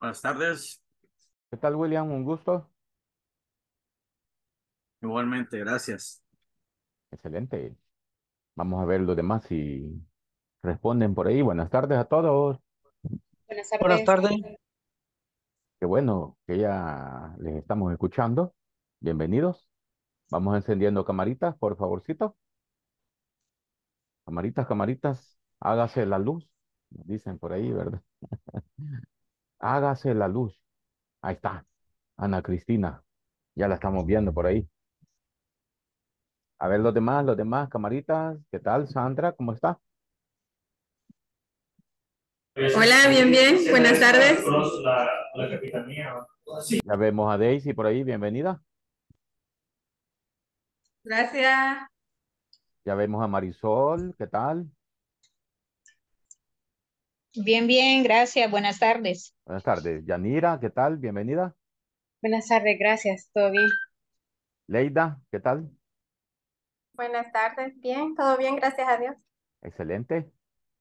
Buenas tardes. ¿Qué tal, William? Un gusto. Igualmente, gracias. Excelente. Vamos a ver lo demás si responden por ahí. Buenas tardes a todos. Buenas tardes. Buenas tardes. Qué bueno que ya les estamos escuchando. Bienvenidos. Vamos encendiendo camaritas, por favorcito. Camaritas, camaritas, hágase la luz, dicen por ahí, ¿verdad? hágase la luz. Ahí está, Ana Cristina, ya la estamos viendo por ahí. A ver los demás, los demás, camaritas, ¿qué tal, Sandra? ¿Cómo está? Hola, bien, bien, buenas tardes. Ya vemos a Daisy por ahí, bienvenida. Gracias. Ya vemos a Marisol, ¿qué tal? Bien, bien, gracias. Buenas tardes. Buenas tardes. Yanira, ¿qué tal? Bienvenida. Buenas tardes, gracias. Todo bien. Leida, ¿qué tal? Buenas tardes, bien, todo bien, gracias a Dios. Excelente.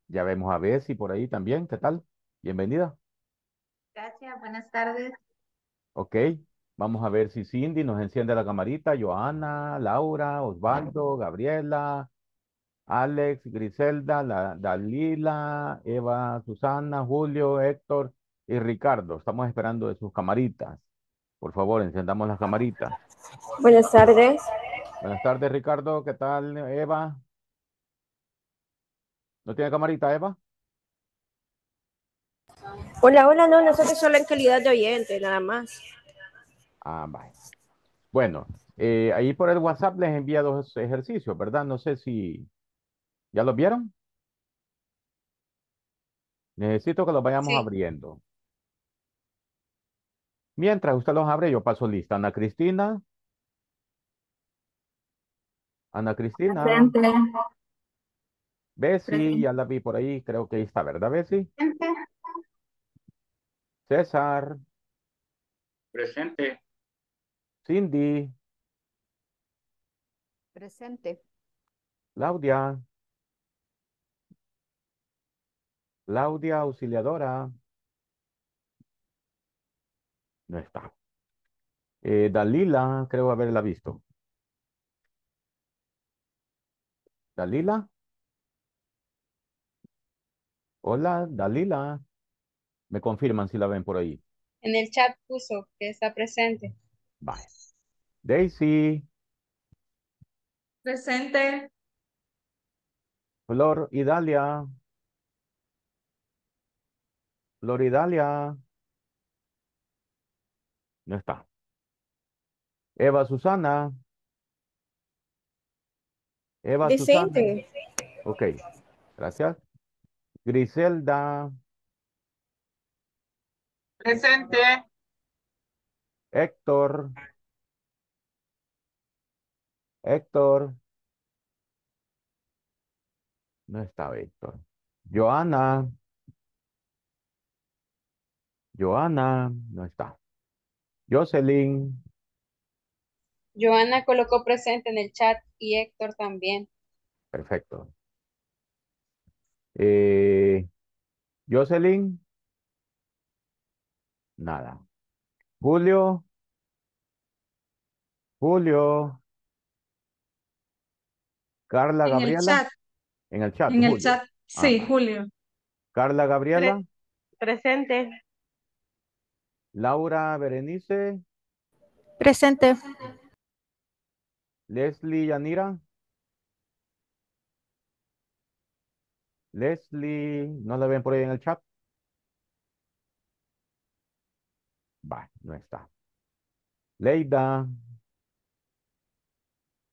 Ya vemos a Bessy por ahí también, ¿qué tal? Bienvenida. Gracias, buenas tardes. Ok, vamos a ver si Cindy nos enciende la camarita, Joana, Laura, Osvaldo, Gabriela, Alex, Griselda, Dalila, Eva, Susana, Julio, Héctor y Ricardo. Estamos esperando de sus camaritas. Por favor, encendamos las camaritas. Buenas tardes. Buenas tardes, Ricardo. ¿Qué tal, Eva? ¿No tiene camarita, Eva? Hola, hola, no, nosotros solo en calidad de oyente, nada más. Ah, vale. Bueno, eh, ahí por el WhatsApp les envía dos ejercicios, ¿verdad? No sé si ¿Ya los vieron? Necesito que los vayamos abriendo. Mientras usted los abre, yo paso lista. Ana Cristina. Ana Cristina. Presente. Bessie, ya la vi por ahí, creo que está, ¿verdad, Bessy? Presente. César. Presente. Cindy. Presente. Claudia. Claudia Auxiliadora. No está. Eh, Dalila, creo haberla visto. Dalila. Hola, Dalila. Me confirman si la ven por ahí. En el chat puso que está presente. Bye. Daisy. Presente. Flor ¿Dalia? Loridalia. No está. Eva Susana. Eva Susana. Ok, gracias. Griselda. Presente. Héctor. Héctor. No está Héctor. Joana. Joana, no está. Jocelyn. Joana colocó presente en el chat y Héctor también. Perfecto. Eh, Jocelyn. Nada. Julio. Julio. Carla Gabriela. En el chat. En el chat. Ah. Sí, Julio. Carla Gabriela. presente. Laura Berenice. Presente. Leslie Yanira. Leslie, ¿no la ven por ahí en el chat? Va, no está. Leida.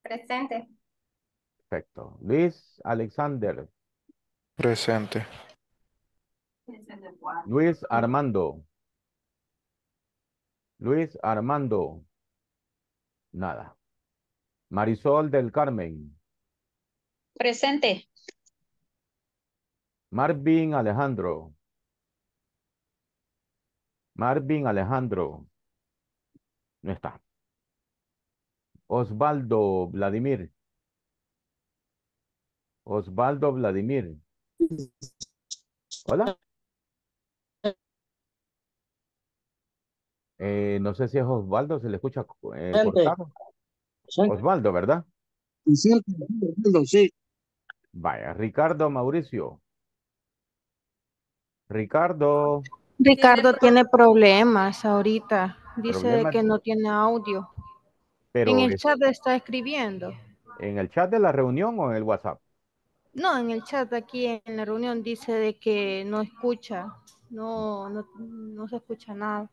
Presente. Perfecto. Luis Alexander. Presente. Luis Armando. Luis Armando. Nada. Marisol del Carmen. Presente. Marvin Alejandro. Marvin Alejandro. No está. Osvaldo Vladimir. Osvaldo Vladimir. Hola. Eh, no sé si es Osvaldo, se le escucha eh, Osvaldo, ¿verdad? sí. Vaya, Ricardo Mauricio. Ricardo. Ricardo tiene problemas ahorita. Dice que no tiene audio. Pero en el chat está escribiendo. ¿En el chat de la reunión o en el WhatsApp? No, en el chat aquí en la reunión dice de que no escucha, no, no se escucha nada.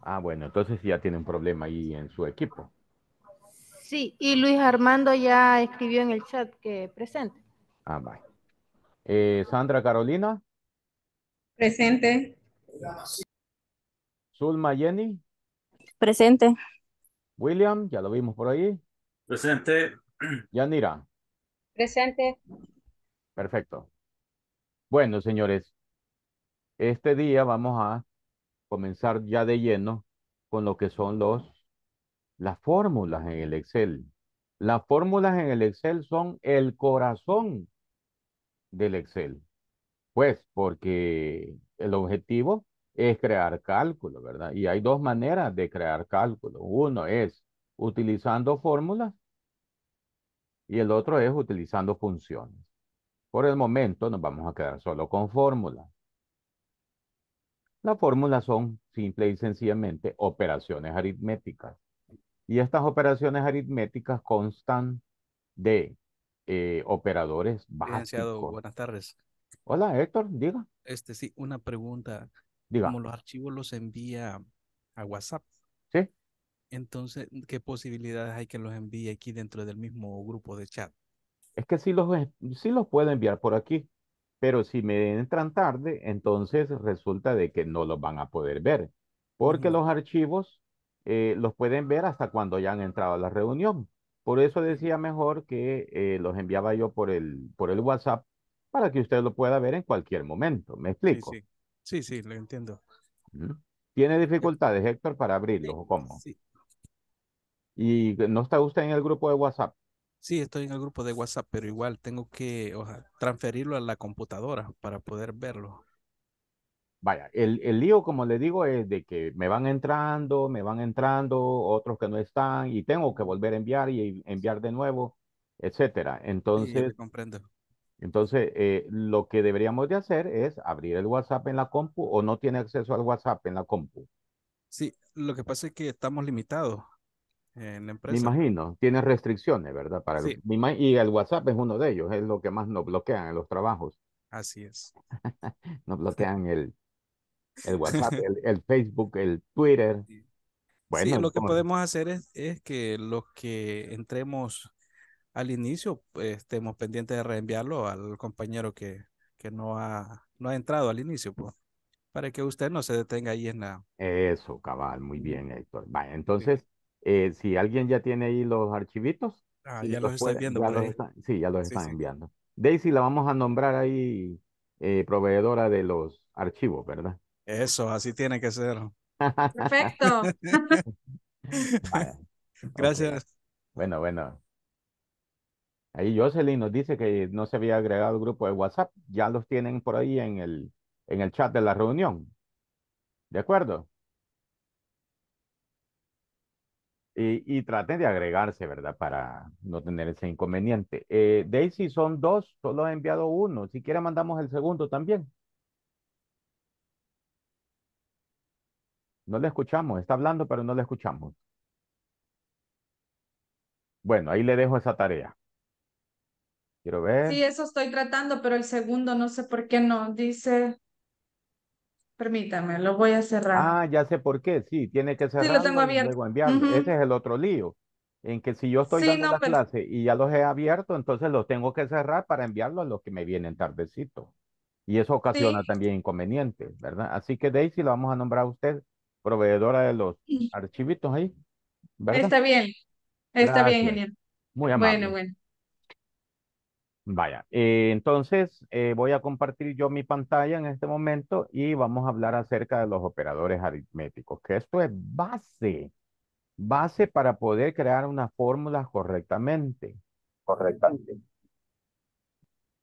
Ah, bueno, entonces ya tiene un problema ahí en su equipo. Sí, y Luis Armando ya escribió en el chat que presente. Ah, vale. Eh, Sandra Carolina. Presente. Zulma Jenny. Presente. William, ya lo vimos por ahí. Presente. Yanira. Presente. Perfecto. Bueno, señores, este día vamos a comenzar ya de lleno con lo que son los, las fórmulas en el Excel. Las fórmulas en el Excel son el corazón del Excel. Pues porque el objetivo es crear cálculo, ¿verdad? Y hay dos maneras de crear cálculo. Uno es utilizando fórmulas y el otro es utilizando funciones. Por el momento nos vamos a quedar solo con fórmulas. La fórmula son simple y sencillamente operaciones aritméticas. Y estas operaciones aritméticas constan de eh, operadores básicos. buenas tardes. Hola, Héctor, diga. Este, sí, una pregunta. Diga. Como los archivos los envía a WhatsApp. Sí. Entonces, ¿qué posibilidades hay que los envíe aquí dentro del mismo grupo de chat? Es que sí los, sí los puede enviar por aquí. Pero si me entran tarde, entonces resulta de que no los van a poder ver, porque los archivos eh, los pueden ver hasta cuando ya han entrado a la reunión. Por eso decía mejor que eh, los enviaba yo por el, por el WhatsApp para que usted lo pueda ver en cualquier momento. ¿Me explico? Sí, sí, lo entiendo. ¿Tiene dificultades, Héctor, para abrirlos o cómo? Sí. ¿Y no está usted en el grupo de WhatsApp? Sí, estoy en el grupo de WhatsApp, pero igual tengo que transferirlo a la computadora para poder verlo. Vaya, el, lío, como le digo, es de que me van entrando, me van entrando, otros que no están, y tengo que volver a enviar y enviar de nuevo, etcétera. Entonces, Entonces, eh, lo que deberíamos de hacer es abrir el WhatsApp en la compu o no tiene acceso al WhatsApp en la compu. Sí, lo que pasa es que estamos limitados en empresa. Me imagino, tiene restricciones, ¿verdad? Para y el WhatsApp es uno de ellos, es lo que más nos bloquean en los trabajos. Así es. nos este bloquean el, el WhatsApp, el, Facebook, el Twitter. Bueno, lo que podemos hacer es, es, que los que entremos al inicio pues, estemos pendientes de reenviarlo al compañero que, que no, ha, no ha entrado al inicio, pues, para que usted no se detenga ahí en la... Eso, cabal, muy bien, Héctor. Vale, entonces, eh, si alguien ya tiene ahí los archivitos. Ah, ya los, está viendo. sí, ya los están enviando. Daisy la vamos a nombrar ahí eh, proveedora de los archivos, ¿verdad? Eso, así tiene que ser. Perfecto. Gracias. Bueno, bueno. Ahí Jocelyn nos dice que no se había agregado el grupo de WhatsApp. Ya los tienen por ahí en el, en el chat de la reunión. ¿De acuerdo? Y, y, traten de agregarse, ¿verdad? Para no tener ese inconveniente. Eh, Daisy, son dos, solo ha enviado uno. Si quiere, mandamos el segundo también. No le escuchamos, está hablando, pero no le escuchamos. Bueno, ahí le dejo esa tarea. Quiero ver. Sí, eso estoy tratando, pero el segundo no sé por qué no. Dice Permítame, lo voy a cerrar. Ah, ya sé por qué. Sí, tiene que cerrar. Sí, lo tengo abierto. Ese es el otro lío. En que si yo estoy dando la clase y ya los he abierto, entonces los tengo que cerrar para enviarlo a los que me vienen tardecito. Y eso ocasiona también inconvenientes, ¿verdad? Así que Daisy, la vamos a nombrar a usted proveedora de los mm. archivitos ahí. Está bien, está bien, genial. Muy amable. Bueno, bueno. Vaya, eh, entonces eh, voy a compartir yo mi pantalla en este momento y vamos a hablar acerca de los operadores aritméticos, que esto es base, base para poder crear una fórmula correctamente. Correctamente.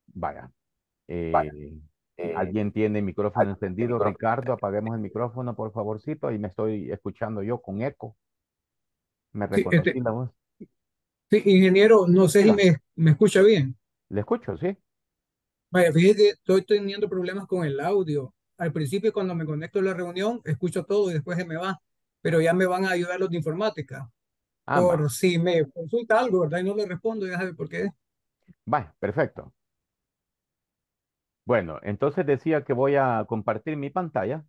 Vaya. Eh, ¿Alguien tiene el micrófono encendido? Ricardo, apaguemos el micrófono, por favorcito, y me estoy escuchando yo con eco. ¿Me este, reconocí sí, la voz? Sí, ingeniero, no sé si me escucha bien. Le escucho, sí. Vaya, fíjese que estoy teniendo problemas con el audio. Al principio, cuando me conecto a la reunión, escucho todo y después se me va. Pero ya me van a ayudar los de informática. Ah, por si me consulta algo, ¿verdad? Y no le respondo, ya sabe por qué. Vaya, perfecto. Bueno, entonces decía que voy a compartir mi pantalla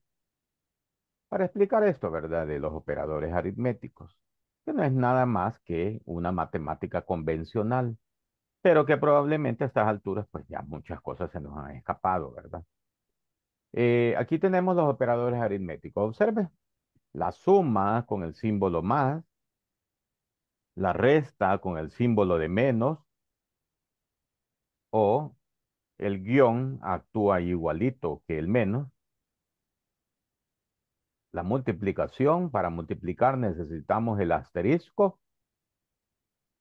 para explicar esto, ¿verdad? De los operadores aritméticos, que no es nada más que una matemática convencional pero que probablemente a estas alturas pues ya muchas cosas se nos han escapado, ¿verdad? Eh, aquí tenemos los operadores aritméticos. Observe, la suma con el símbolo más, la resta con el símbolo de menos, o el guión actúa igualito que el menos. La multiplicación, para multiplicar necesitamos el asterisco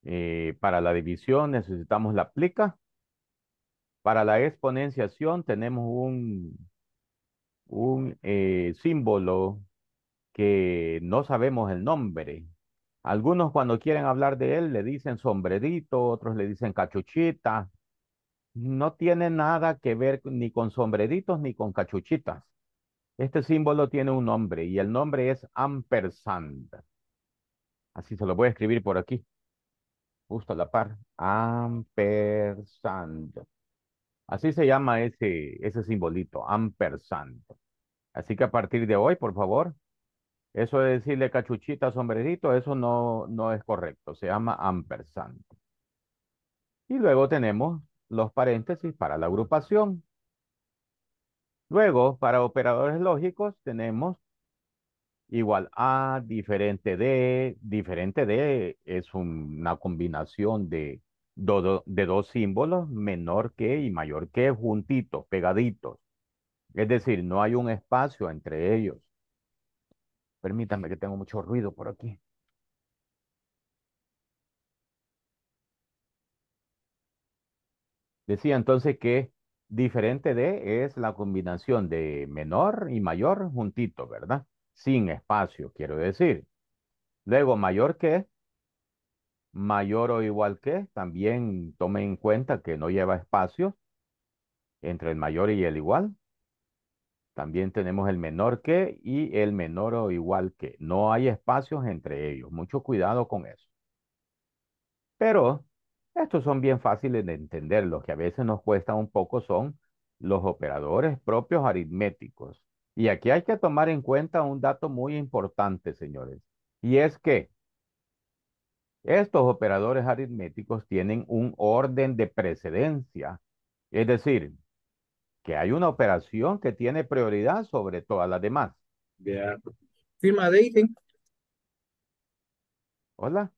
eh, para la división necesitamos la plica. Para la exponenciación tenemos un, un eh, símbolo que no sabemos el nombre. Algunos cuando quieren hablar de él le dicen sombrerito, otros le dicen cachuchita. No tiene nada que ver ni con sombreritos ni con cachuchitas. Este símbolo tiene un nombre y el nombre es ampersand. Así se lo voy a escribir por aquí justo a la par, ampersand. Así se llama ese, ese simbolito, ampersand. Así que a partir de hoy, por favor, eso de decirle cachuchita, sombrerito, eso no, no es correcto, se llama ampersand. Y luego tenemos los paréntesis para la agrupación. Luego, para operadores lógicos, tenemos igual a, diferente de, diferente de es una combinación de, de dos símbolos, menor que y mayor que, juntitos, pegaditos. Es decir, no hay un espacio entre ellos. Permítanme que tengo mucho ruido por aquí. Decía entonces que diferente de es la combinación de menor y mayor juntito, ¿verdad? sin espacio, quiero decir. Luego, mayor que, mayor o igual que, también tome en cuenta que no lleva espacio entre el mayor y el igual. También tenemos el menor que y el menor o igual que. No hay espacios entre ellos. Mucho cuidado con eso. Pero estos son bien fáciles de entender. Los que a veces nos cuesta un poco son los operadores propios aritméticos. Y aquí hay que tomar en cuenta un dato muy importante, señores, y es que estos operadores aritméticos tienen un orden de precedencia, es decir, que hay una operación que tiene prioridad sobre todas las demás. Hola.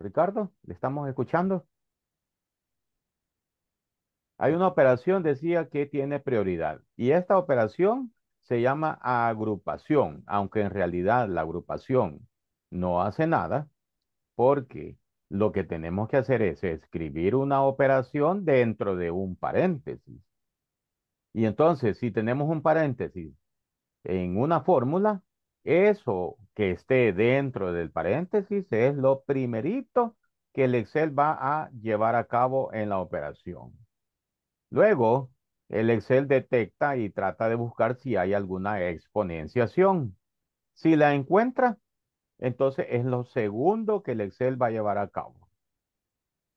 Ricardo, ¿le estamos escuchando? Hay una operación, decía, que tiene prioridad y esta operación se llama agrupación, aunque en realidad la agrupación no hace nada porque lo que tenemos que hacer es escribir una operación dentro de un paréntesis. Y entonces, si tenemos un paréntesis en una fórmula, eso que esté dentro del paréntesis es lo primerito que el Excel va a llevar a cabo en la operación. Luego, el Excel detecta y trata de buscar si hay alguna exponenciación. Si la encuentra, entonces es lo segundo que el Excel va a llevar a cabo.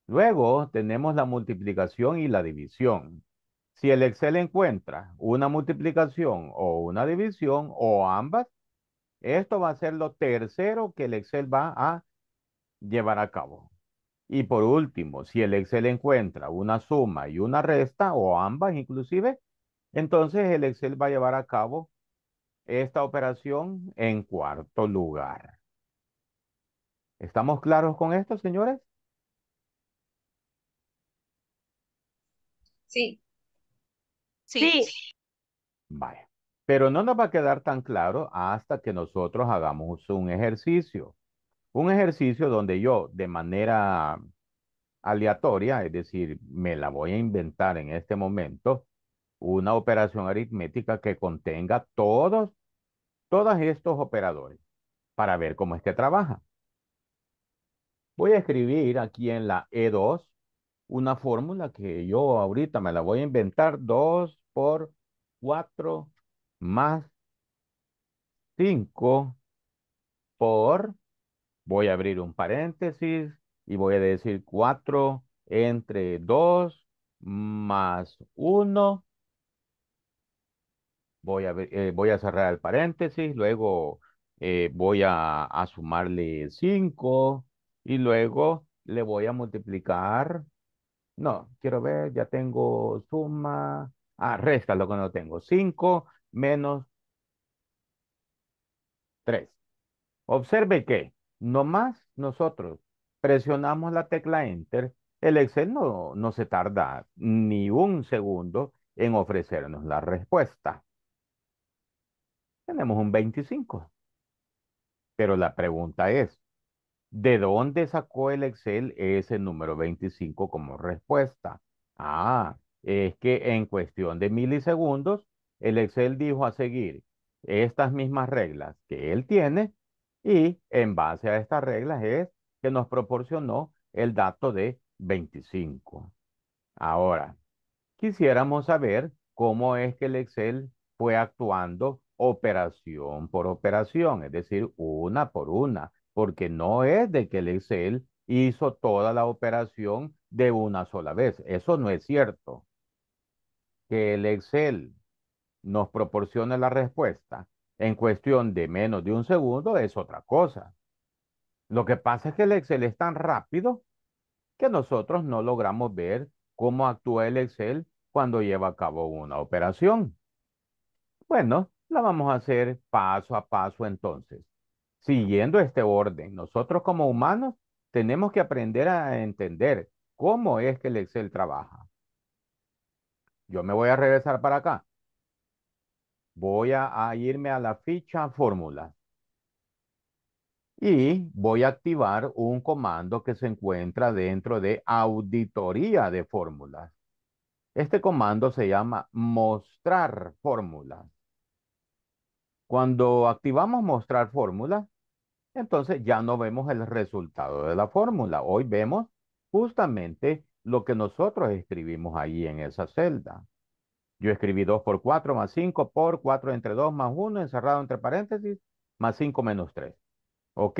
Luego tenemos la multiplicación y la división. Si el Excel encuentra una multiplicación o una división o ambas, esto va a ser lo tercero que el Excel va a llevar a cabo. Y por último, si el Excel encuentra una suma y una resta, o ambas inclusive, entonces el Excel va a llevar a cabo esta operación en cuarto lugar. ¿Estamos claros con esto, señores? Sí. Sí. Vaya. Pero no nos va a quedar tan claro hasta que nosotros hagamos un ejercicio. Un ejercicio donde yo de manera aleatoria, es decir, me la voy a inventar en este momento, una operación aritmética que contenga todos, todos estos operadores para ver cómo es que trabaja. Voy a escribir aquí en la E2 una fórmula que yo ahorita me la voy a inventar, 2 por 4 más 5 por voy a abrir un paréntesis y voy a decir 4 entre 2 más 1. Eh, voy a, cerrar el paréntesis, luego eh, voy a, a sumarle 5 y luego le voy a multiplicar. No, quiero ver, ya tengo suma. Ah, resta lo que no tengo. 5 menos 3. Observe que no más nosotros presionamos la tecla Enter, el Excel no, no se tarda ni un segundo en ofrecernos la respuesta. Tenemos un 25. Pero la pregunta es, ¿de dónde sacó el Excel ese número 25 como respuesta? Ah, es que en cuestión de milisegundos, el Excel dijo a seguir estas mismas reglas que él tiene y en base a estas reglas es que nos proporcionó el dato de 25. Ahora, quisiéramos saber cómo es que el Excel fue actuando operación por operación, es decir, una por una, porque no es de que el Excel hizo toda la operación de una sola vez. Eso no es cierto. Que el Excel nos proporcione la respuesta en cuestión de menos de un segundo es otra cosa. Lo que pasa es que el Excel es tan rápido que nosotros no logramos ver cómo actúa el Excel cuando lleva a cabo una operación. Bueno, la vamos a hacer paso a paso entonces. Siguiendo este orden, nosotros como humanos tenemos que aprender a entender cómo es que el Excel trabaja. Yo me voy a regresar para acá voy a, irme a la ficha fórmula y voy a activar un comando que se encuentra dentro de auditoría de fórmulas. Este comando se llama mostrar fórmulas. Cuando activamos mostrar fórmula, entonces ya no vemos el resultado de la fórmula. Hoy vemos justamente lo que nosotros escribimos ahí en esa celda. Yo escribí 2 por 4 más 5 por 4 entre 2 más 1 encerrado entre paréntesis más 5 menos 3. Ok,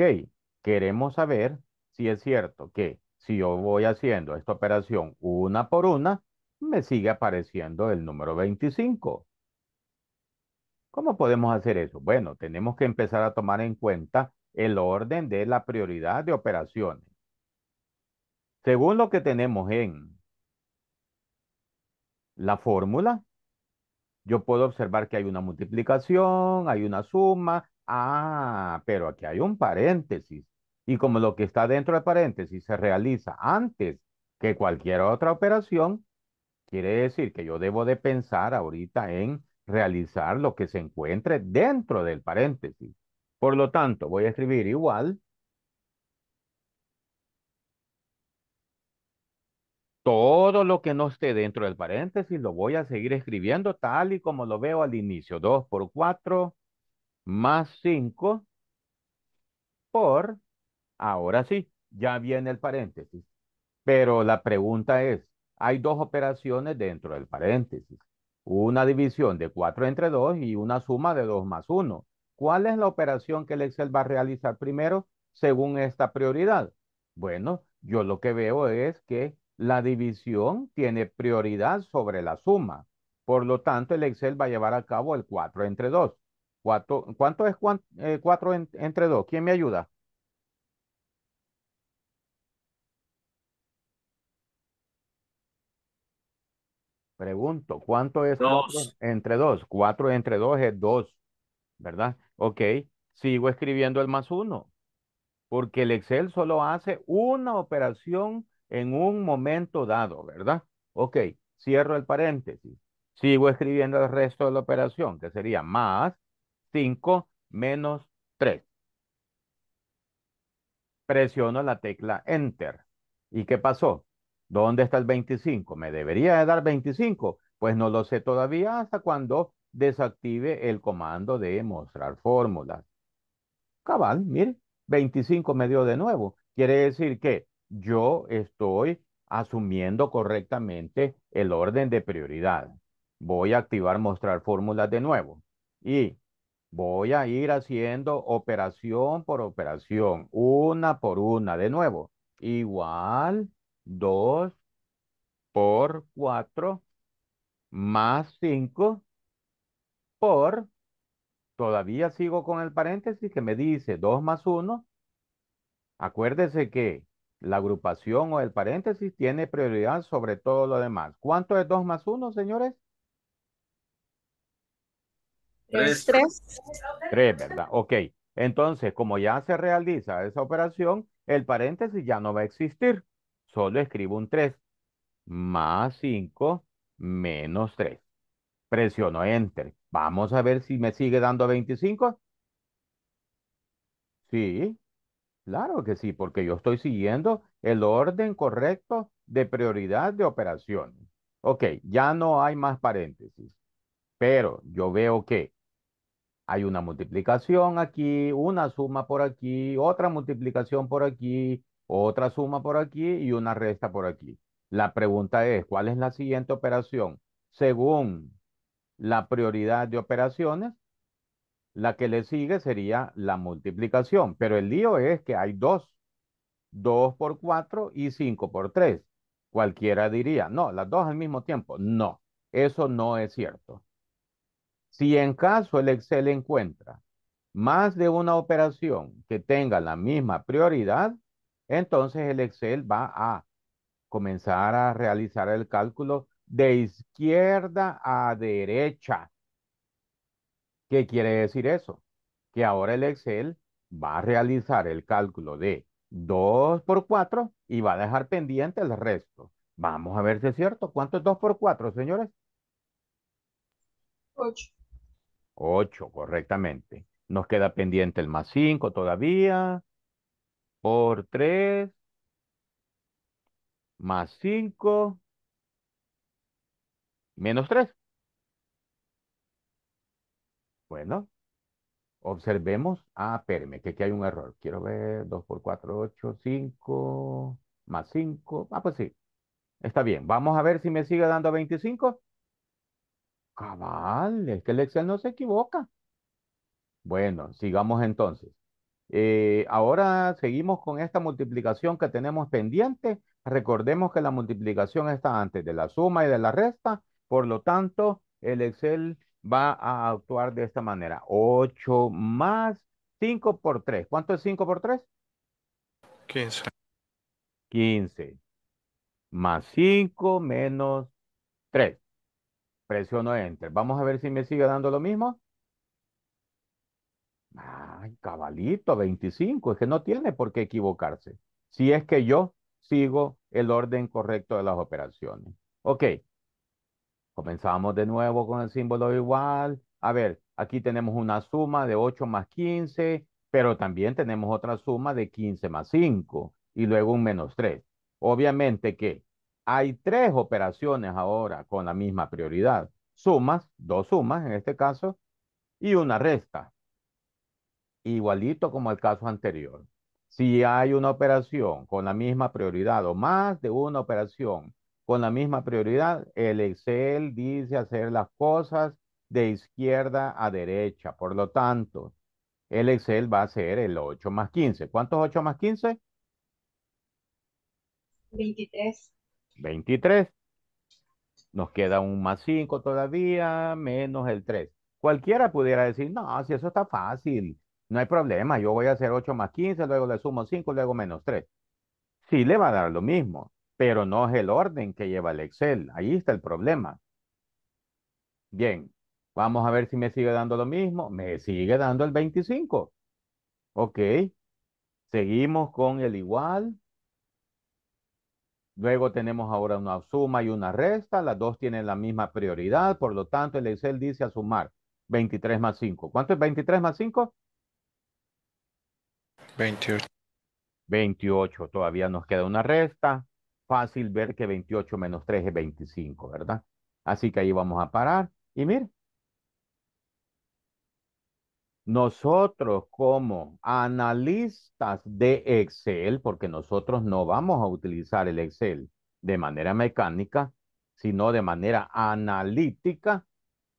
queremos saber si es cierto que si yo voy haciendo esta operación una por una, me sigue apareciendo el número 25. ¿Cómo podemos hacer eso? Bueno, tenemos que empezar a tomar en cuenta el orden de la prioridad de operaciones. Según lo que tenemos en la fórmula, yo puedo observar que hay una multiplicación, hay una suma, ah, pero aquí hay un paréntesis. Y como lo que está dentro del paréntesis se realiza antes que cualquier otra operación, quiere decir que yo debo de pensar ahorita en realizar lo que se encuentre dentro del paréntesis. Por lo tanto, voy a escribir igual Todo lo que no esté dentro del paréntesis lo voy a seguir escribiendo tal y como lo veo al inicio. 2 por 4 más 5 por, ahora sí, ya viene el paréntesis. Pero la pregunta es, hay dos operaciones dentro del paréntesis. Una división de 4 entre 2 y una suma de 2 más 1. ¿Cuál es la operación que el Excel va a realizar primero según esta prioridad? Bueno, yo lo que veo es que la división tiene prioridad sobre la suma. Por lo tanto, el Excel va a llevar a cabo el 4 entre 2. ¿Cuánto, es 4 eh, entre 2? ¿Quién me ayuda? Pregunto, ¿cuánto es 4 entre 2? 4 entre 2 es 2, ¿verdad? Ok, sigo escribiendo el más 1, porque el Excel solo hace una operación en un momento dado, ¿verdad? Ok, cierro el paréntesis. Sigo escribiendo el resto de la operación, que sería más 5 menos 3. Presiono la tecla Enter. ¿Y qué pasó? ¿Dónde está el 25? ¿Me debería dar 25? Pues no lo sé todavía hasta cuando desactive el comando de mostrar fórmulas. Cabal, mire, 25 me dio de nuevo. Quiere decir que yo estoy asumiendo correctamente el orden de prioridad. Voy a activar mostrar fórmulas de nuevo y voy a ir haciendo operación por operación, una por una de nuevo. Igual 2 por 4 más 5 por, todavía sigo con el paréntesis que me dice 2 más 1. Acuérdese que la agrupación o el paréntesis tiene prioridad sobre todo lo demás. ¿Cuánto es 2 más 1, señores? 3. 3, ¿verdad? Ok. Entonces, como ya se realiza esa operación, el paréntesis ya no va a existir. Solo escribo un 3. Más 5 menos 3. Presiono Enter. Vamos a ver si me sigue dando 25. Sí, Claro que sí, porque yo estoy siguiendo el orden correcto de prioridad de operaciones. Ok, ya no hay más paréntesis, pero yo veo que hay una multiplicación aquí, una suma por aquí, otra multiplicación por aquí, otra suma por aquí y una resta por aquí. La pregunta es, ¿cuál es la siguiente operación? Según la prioridad de operaciones, la que le sigue sería la multiplicación, pero el lío es que hay dos, 2 por cuatro y 5 por tres. Cualquiera diría, no, las dos al mismo tiempo. No, eso no es cierto. Si en caso el Excel encuentra más de una operación que tenga la misma prioridad, entonces el Excel va a comenzar a realizar el cálculo de izquierda a derecha ¿Qué quiere decir eso? Que ahora el Excel va a realizar el cálculo de 2 por 4 y va a dejar pendiente el resto. Vamos a ver si es cierto. ¿Cuánto es 2 por 4, señores? 8. 8, correctamente. Nos queda pendiente el más 5 todavía. Por 3. Más 5. Menos 3. Bueno, observemos. Ah, perme que aquí hay un error. Quiero ver 2 por 4, 8, 5, más 5. Ah, pues sí. Está bien. Vamos a ver si me sigue dando 25. Cabal, es que el Excel no se equivoca. Bueno, sigamos entonces. Eh, ahora seguimos con esta multiplicación que tenemos pendiente. Recordemos que la multiplicación está antes de la suma y de la resta. Por lo tanto, el Excel va a actuar de esta manera. 8 más 5 por 3. ¿Cuánto es 5 por 3? 15. 15. Más 5 menos 3. Presiono Enter. Vamos a ver si me sigue dando lo mismo. Ay, cabalito, 25. Es que no tiene por qué equivocarse. Si es que yo sigo el orden correcto de las operaciones. Ok. Comenzamos de nuevo con el símbolo igual. A ver, aquí tenemos una suma de 8 más 15, pero también tenemos otra suma de 15 más 5 y luego un menos 3. Obviamente que hay tres operaciones ahora con la misma prioridad. Sumas, dos sumas en este caso, y una resta. Igualito como el caso anterior. Si hay una operación con la misma prioridad o más de una operación con la misma prioridad. El Excel dice hacer las cosas de izquierda a derecha. Por lo tanto, el Excel va a ser el 8 más 15. ¿Cuántos 8 más 15? 23. 23. Nos queda un más 5 todavía, menos el 3. Cualquiera pudiera decir, no, si eso está fácil, no hay problema, yo voy a hacer 8 más 15, luego le sumo 5, luego menos 3. Sí le va a dar lo mismo, pero no es el orden que lleva el Excel. Ahí está el problema. Bien, vamos a ver si me sigue dando lo mismo. Me sigue dando el 25. Ok, seguimos con el igual. Luego tenemos ahora una suma y una resta. Las dos tienen la misma prioridad. Por lo tanto, el Excel dice a sumar 23 más 5. ¿Cuánto es 23 más 5? 28. 28. Todavía nos queda una resta fácil ver que 28 menos 3 es 25, ¿verdad? Así que ahí vamos a parar. Y miren. nosotros como analistas de Excel, porque nosotros no vamos a utilizar el Excel de manera mecánica, sino de manera analítica,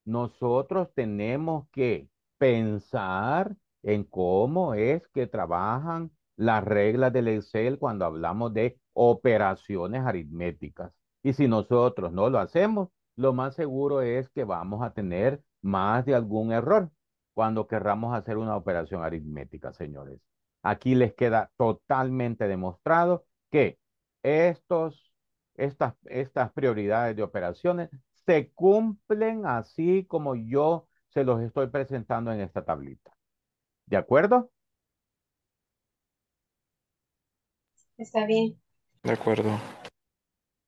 nosotros tenemos que pensar en cómo es que trabajan las reglas del Excel cuando hablamos de operaciones aritméticas. Y si nosotros no lo hacemos, lo más seguro es que vamos a tener más de algún error cuando querramos hacer una operación aritmética, señores. Aquí les queda totalmente demostrado que estos, estas, estas prioridades de operaciones se cumplen así como yo se los estoy presentando en esta tablita. ¿De acuerdo? Está bien. De acuerdo.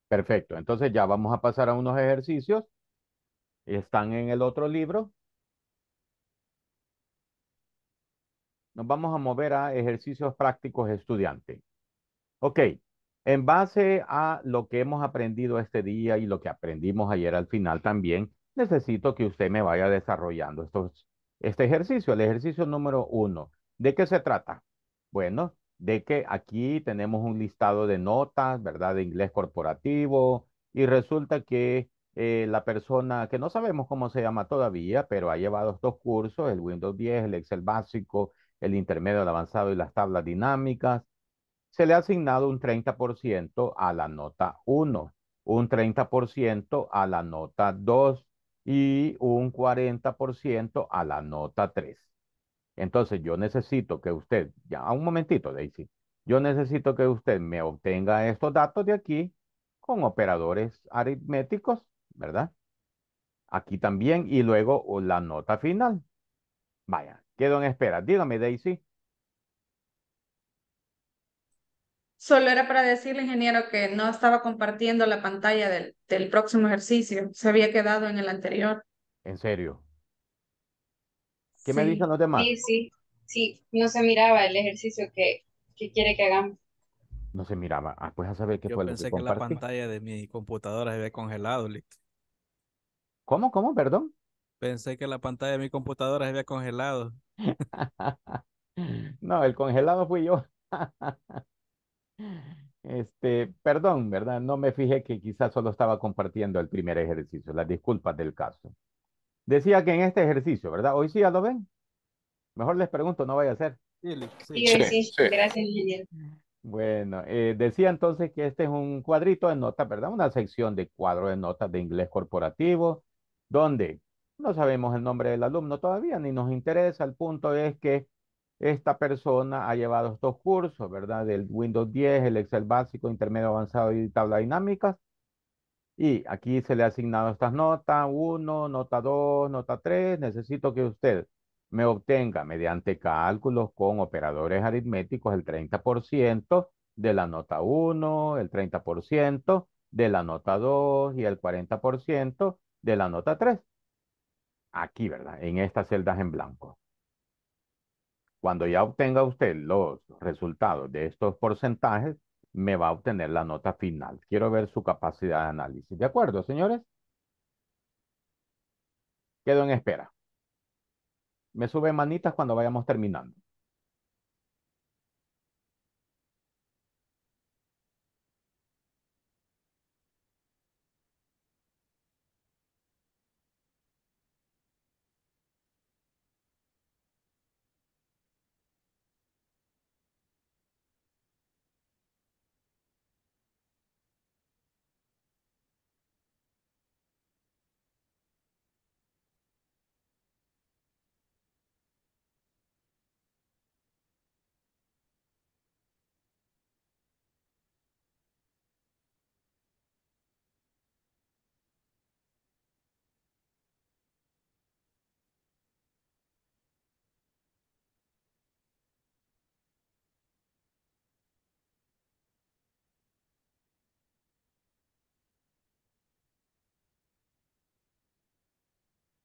Perfecto, entonces ya vamos a pasar a unos ejercicios. Están en el otro libro. Nos vamos a mover a ejercicios prácticos estudiante. Ok, en base a lo que hemos aprendido este día y lo que aprendimos ayer al final también, necesito que usted me vaya desarrollando estos, este ejercicio, el ejercicio número uno. ¿De qué se trata? Bueno, de que aquí tenemos un listado de notas, ¿verdad? De inglés corporativo y resulta que eh, la persona que no sabemos cómo se llama todavía, pero ha llevado estos cursos, el Windows 10, el Excel básico, el intermedio, el avanzado y las tablas dinámicas, se le ha asignado un 30% a la nota 1, un 30% a la nota 2 y un 40% a la nota 3. Entonces yo necesito que usted, ya un momentito, Daisy, yo necesito que usted me obtenga estos datos de aquí con operadores aritméticos, ¿verdad? Aquí también y luego la nota final. Vaya, quedo en espera. Dígame, Daisy. Solo era para decirle, ingeniero, que no estaba compartiendo la pantalla del, del próximo ejercicio. Se había quedado en el anterior. ¿En serio? ¿Qué me dicen los demás? Sí, sí, sí, no se miraba el ejercicio que, que quiere que hagamos. No se miraba. Ah, pues a saber qué fue lo que pensé que la pantalla de mi computadora se había congelado, ¿Cómo, cómo, perdón? Pensé que la pantalla de mi computadora se había congelado. no, el congelado fui yo. Este, perdón, ¿verdad? No me fijé que quizás solo estaba compartiendo el primer ejercicio. Las disculpas del caso. Decía que en este ejercicio, ¿verdad? Hoy sí ya lo ven. Mejor les pregunto, no vaya a ser. Sí, sí, sí, gracias, ingeniero. Bueno, eh, decía entonces que este es un cuadrito de notas, ¿verdad? Una sección de cuadro de notas de inglés corporativo, donde no sabemos el nombre del alumno todavía, ni nos interesa. El punto es que esta persona ha llevado estos cursos, ¿verdad? Del Windows 10, el Excel básico, intermedio avanzado y tabla dinámicas y aquí se le ha asignado estas notas, 1, nota 2, nota 3. Necesito que usted me obtenga mediante cálculos con operadores aritméticos el 30% de la nota 1, el 30% de la nota 2 y el 40% de la nota 3. Aquí, ¿verdad? En estas celdas en blanco. Cuando ya obtenga usted los resultados de estos porcentajes, me va a obtener la nota final. Quiero ver su capacidad de análisis. ¿De acuerdo, señores? Quedo en espera. Me suben manitas cuando vayamos terminando.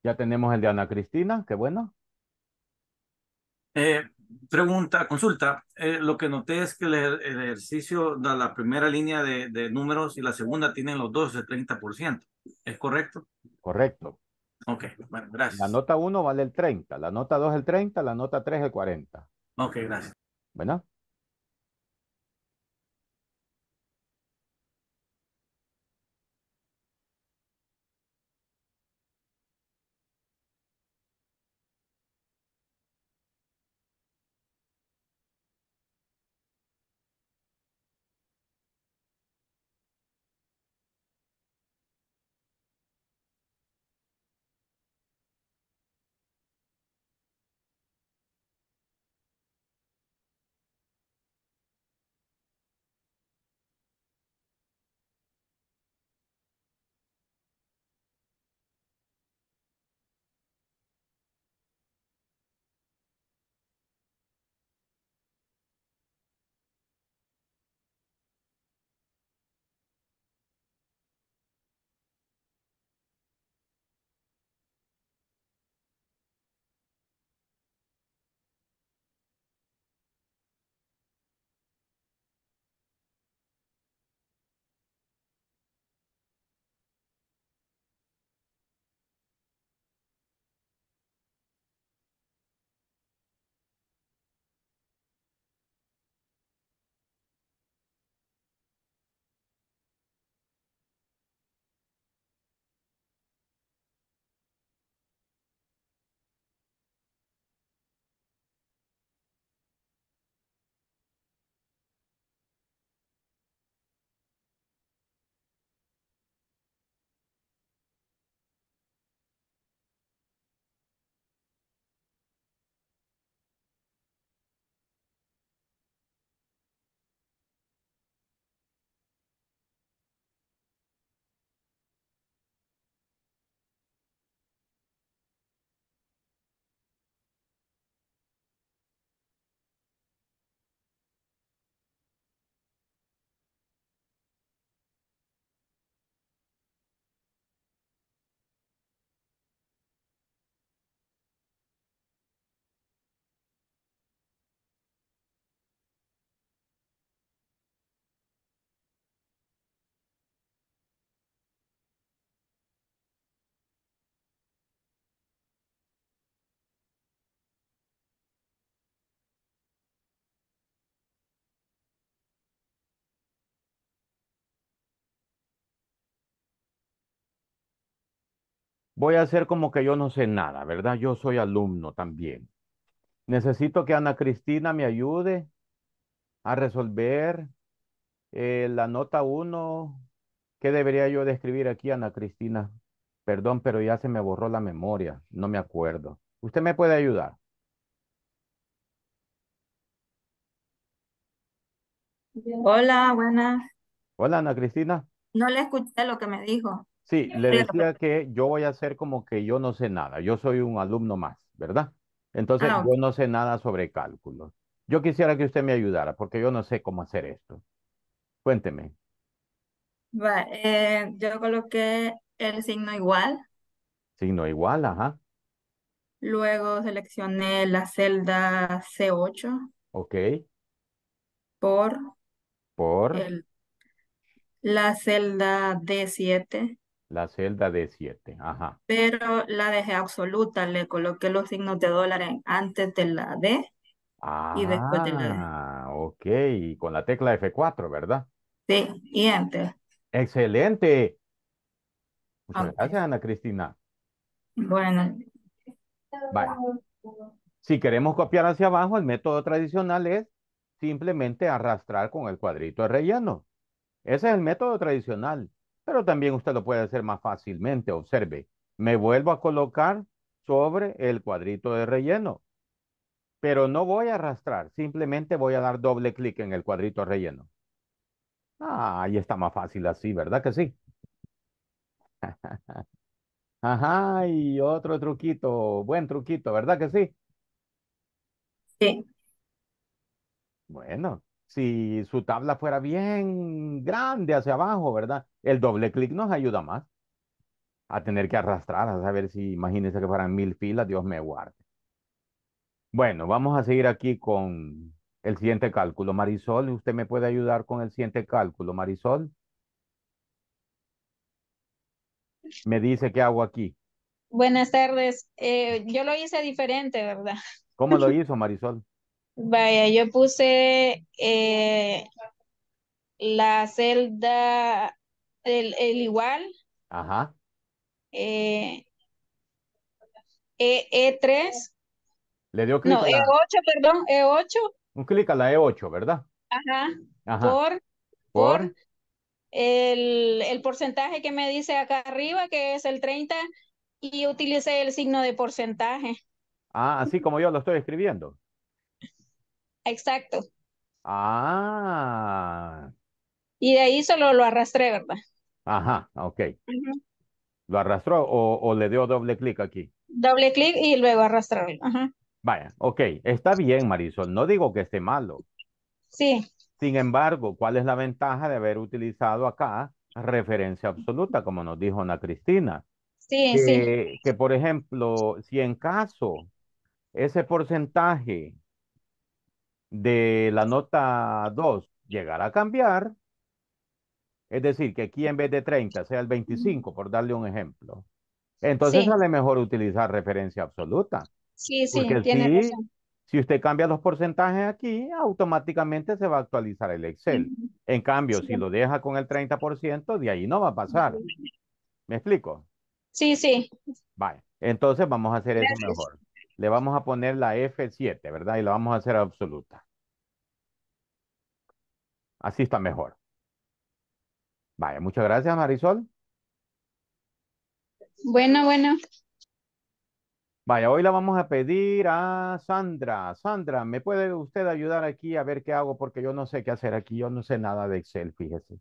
Ya tenemos el de Ana Cristina, qué bueno. Eh, pregunta, consulta. Eh, lo que noté es que el, ejercicio da la primera línea de, números y la segunda tienen los dos de 30%. ¿Es correcto? Correcto. Ok, bueno, gracias. La nota 1 vale el 30, la nota 2 el 30, la nota 3 el 40. Ok, gracias. Bueno. voy a hacer como que yo no sé nada, ¿verdad? Yo soy alumno también. Necesito que Ana Cristina me ayude a resolver eh, la nota 1. ¿Qué debería yo describir aquí, Ana Cristina? Perdón, pero ya se me borró la memoria. No me acuerdo. ¿Usted me puede ayudar? Hola, buenas. Hola, Ana Cristina. No le escuché lo que me dijo. Sí, le decía que yo voy a hacer como que yo no sé nada, yo soy un alumno más, ¿verdad? Entonces ah, yo no sé nada sobre cálculos. Yo quisiera que usted me ayudara porque yo no sé cómo hacer esto. Cuénteme. Va, eh, yo coloqué el signo igual. Signo igual, ajá. Luego seleccioné la celda C8. Ok. Por. Por. la celda D7. La celda d 7, ajá. Pero la dejé absoluta, le coloqué los signos de dólar antes de la D ah, y después de la D. E. Ah, Ok, con la tecla F4, ¿verdad? Sí, y antes. Excelente. Muchas gracias, Ana Cristina. Bueno. Si queremos copiar hacia abajo, el método tradicional es simplemente arrastrar con el cuadrito de relleno. Ese es el método tradicional pero también usted lo puede hacer más fácilmente. Observe, me vuelvo a colocar sobre el cuadrito de relleno, pero no voy a arrastrar, simplemente voy a dar doble clic en el cuadrito relleno. Ah, ahí está más fácil así, ¿verdad que sí? Ajá, y otro truquito, buen truquito, ¿verdad que sí? Sí. Bueno, si su tabla fuera bien grande hacia abajo, ¿verdad? El doble clic nos ayuda más a tener que arrastrar, a saber si, imagínense que fueran mil filas, Dios me guarde. Bueno, vamos a seguir aquí con el siguiente cálculo. Marisol, ¿usted me puede ayudar con el siguiente cálculo, Marisol? Me dice qué hago aquí. Buenas tardes. Eh, yo lo hice diferente, ¿verdad? ¿Cómo lo hizo, Marisol? Vaya, yo puse eh, la celda, el, el igual. Ajá. Eh, eh e, 3 Le dio clic. No, e E8, perdón, E8. Un clic a la E8, ¿verdad? Ajá. Ajá. Por, por, por el, el porcentaje que me dice acá arriba, que es el 30, y utilicé el signo de porcentaje. Ah, así como yo lo estoy escribiendo. Exacto. Ah. Y de ahí solo lo arrastré, ¿verdad? Ajá, ok. ¿Lo arrastró o, le dio doble clic aquí? Doble clic y luego arrastró. Ajá. Vaya, ok. Está bien, Marisol. No digo que esté malo. Sí. Sin embargo, ¿cuál es la ventaja de haber utilizado acá referencia absoluta, como nos dijo Ana Cristina? Sí, sí. Que, por ejemplo, si en caso ese porcentaje de la nota 2 llegar a cambiar, es decir, que aquí en vez de 30 sea el 25, por darle un ejemplo, entonces sale mejor utilizar referencia absoluta. Sí, sí, tiene si, razón. Si usted cambia los porcentajes aquí, automáticamente se va a actualizar el Excel. En cambio, si lo deja con el 30%, de ahí no va a pasar. ¿Me explico? Sí, sí. Vale, entonces vamos a hacer eso mejor le vamos a poner la F7, ¿verdad? Y la vamos a hacer absoluta. Así está mejor. Vaya, muchas gracias, Marisol. Bueno, bueno. Vaya, hoy la vamos a pedir a Sandra. Sandra, ¿me puede usted ayudar aquí a ver qué hago? Porque yo no sé qué hacer aquí, yo no sé nada de Excel, fíjese.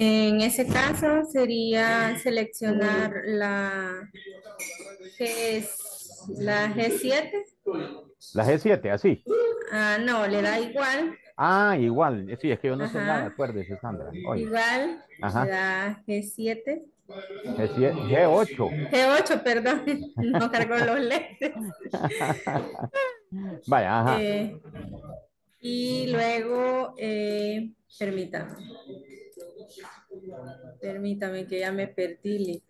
En ese caso sería seleccionar la, G, 7 La G7, así. Ah, no, le da igual. Ah, igual. Sí, es que yo no sé nada, acuérdese, Sandra. Oye. Igual, La le da G7. G8. G8, perdón. No cargó los lentes. Vaya, ajá. Eh, y luego, eh, permítame. Permítame que ya me perdí.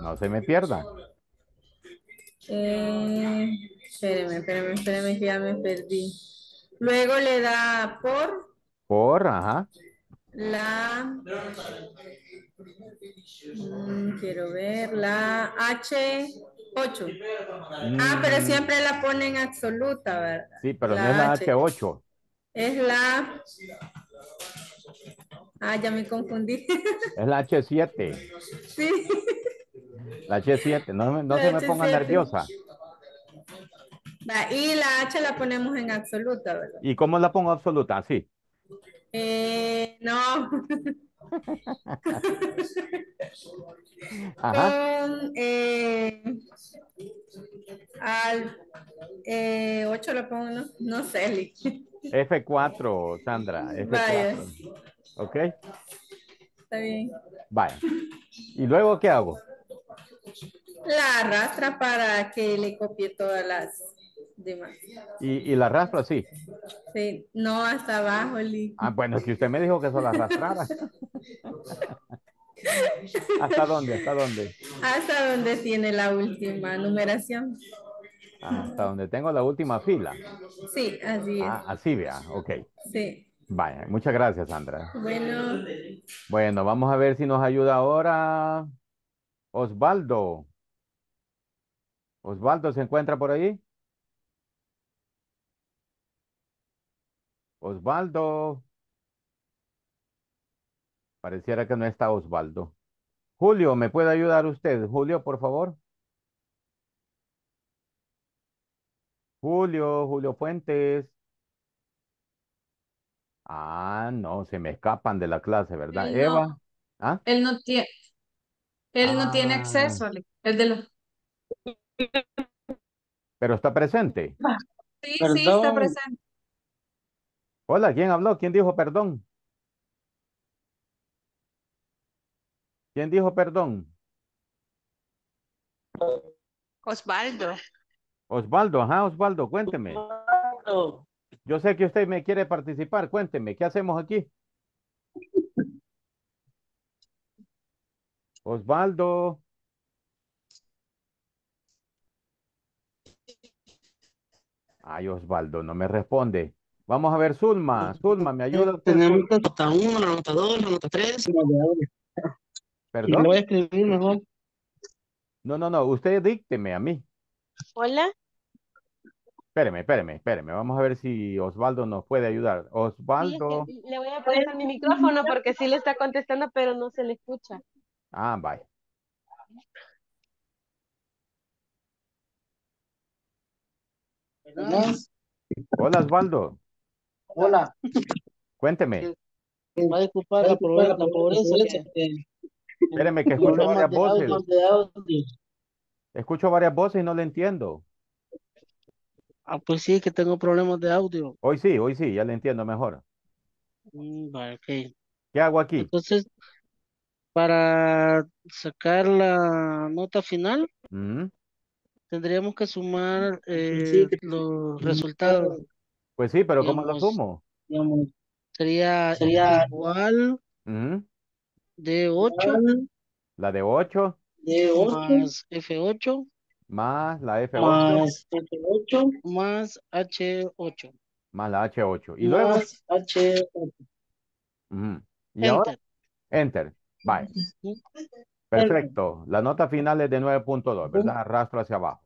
No se me pierda. Eh, espéreme, espéreme, espéreme que ya me perdí. Luego le da por. Por, ajá. La. Mm, quiero ver la H8. Ah, pero mm. siempre la ponen absoluta, ¿verdad? Sí, pero no es la h H8. Es la. Ah, ya me confundí. Es la H7. Sí. La H7, no, se me ponga nerviosa. y la H la ponemos en absoluta, ¿verdad? ¿Y cómo la pongo absoluta? Así. Eh, no. Ajá. Con, eh, al 8 eh, lo pongo, no, no sé. F4, Sandra. F4. Vaya. ¿Ok? Está bien. Vaya. ¿Y luego qué hago? La arrastra para que le copie todas las demás. ¿Y, la arrastra así? Sí, no hasta abajo, Lee. Ah, bueno, si usted me dijo que eso la arrastrara. ¿Hasta dónde? ¿Hasta dónde? Hasta dónde tiene la última numeración. Hasta donde tengo la última fila. Sí, así es. Ah, así vea, ok. Sí. Vaya, muchas gracias, Sandra. Bueno. Bueno, vamos a ver si nos ayuda ahora Osvaldo. Osvaldo, ¿se encuentra por ahí? Osvaldo. Pareciera que no está Osvaldo. Julio, ¿me puede ayudar usted? Julio, por favor. Julio, Julio Fuentes. Ah, no, se me escapan de la clase, ¿verdad? Eva. ¿Ah? él no tiene, él no tiene ah. acceso, Ale. El de pero está presente. Ah, sí, sí, está presente. Hola, ¿quién habló? ¿Quién dijo perdón? ¿Quién dijo perdón? Osvaldo. Osvaldo, ajá, Osvaldo, cuénteme. Osvaldo. Yo sé que usted me quiere participar, cuénteme, ¿qué hacemos aquí? Osvaldo. Ay, Osvaldo, no me responde. Vamos a ver, Zulma. Zulma, ¿me ayuda? Tenemos la nota 1, la nota 2, la nota 3. Perdón. Lo voy a escribir mejor. No, no, no. Usted dícteme a mí. Hola. Espéreme, espéreme, espéreme. Vamos a ver si Osvaldo nos puede ayudar. Osvaldo. le voy a poner mi micrófono porque sí le está contestando, pero no se le escucha. Ah, bye. Hola. Osvaldo. Hola. Cuénteme. Va a disculpar la pobreza. que... Espéreme que escucho varias voces. Escucho varias voces y no le entiendo. Ah, pues sí, que tengo problemas de audio. Hoy sí, hoy sí, ya le entiendo mejor. Mm, vale, ok. ¿Qué hago aquí? Entonces, para sacar la nota final, mm. tendríamos que sumar eh, los resultados. Pues sí, pero ¿cómo lo sumo? sería, sería igual mm. de 8. La de 8 más F8 más la F8 más H8 más la H8 y luego H8 enter. ahora enter perfecto la nota final es de 9.2 verdad arrastro hacia abajo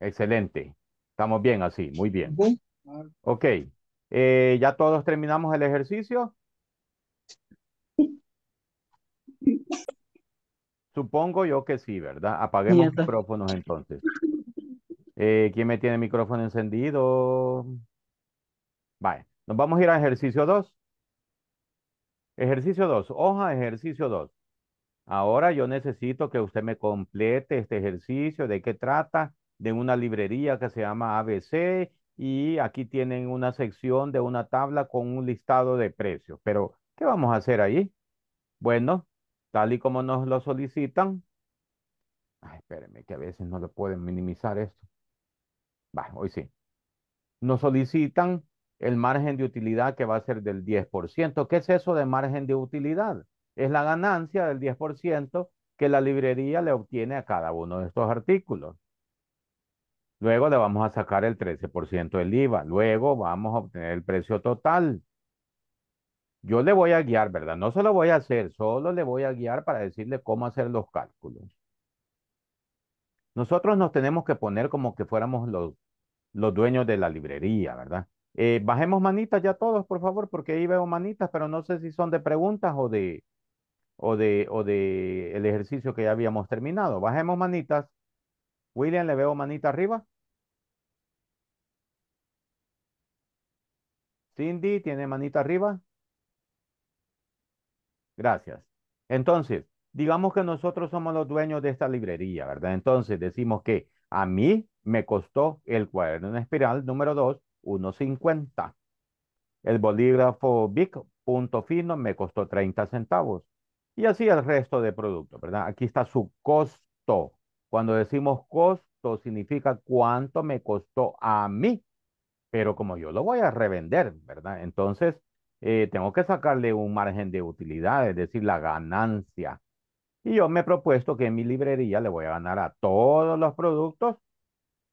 excelente estamos bien así muy bien ok eh, ya todos terminamos el ejercicio Supongo yo que sí, ¿verdad? Apaguemos los micrófonos entonces. Eh, ¿Quién me tiene el micrófono encendido? Vale, nos vamos a ir a ejercicio 2. Ejercicio 2, hoja ejercicio 2. Ahora yo necesito que usted me complete este ejercicio, de qué trata, de una librería que se llama ABC y aquí tienen una sección de una tabla con un listado de precios. Pero, ¿qué vamos a hacer ahí? Bueno, tal y como nos lo solicitan. Ay, ah, espérenme, que a veces no lo pueden minimizar esto. Va, hoy sí. Nos solicitan el margen de utilidad que va a ser del 10%. ¿Qué es eso de margen de utilidad? Es la ganancia del 10% que la librería le obtiene a cada uno de estos artículos. Luego le vamos a sacar el 13% del IVA. Luego vamos a obtener el precio total. Yo le voy a guiar, ¿verdad? No se lo voy a hacer, solo le voy a guiar para decirle cómo hacer los cálculos. Nosotros nos tenemos que poner como que fuéramos los, los dueños de la librería, ¿verdad? Eh, bajemos manitas ya todos, por favor, porque ahí veo manitas, pero no sé si son de preguntas o de, o de, o de el ejercicio que ya habíamos terminado. Bajemos manitas. William, le veo manita arriba. Cindy tiene manita arriba. Gracias. Entonces, digamos que nosotros somos los dueños de esta librería, ¿verdad? Entonces decimos que a mí me costó el cuaderno en espiral número 2, 1.50. El bolígrafo big punto fino, me costó 30 centavos. Y así el resto de productos, ¿verdad? Aquí está su costo. Cuando decimos costo, significa cuánto me costó a mí. Pero como yo lo voy a revender, ¿verdad? Entonces, eh, tengo que sacarle un margen de utilidad, es decir, la ganancia. Y yo me he propuesto que en mi librería le voy a ganar a todos los productos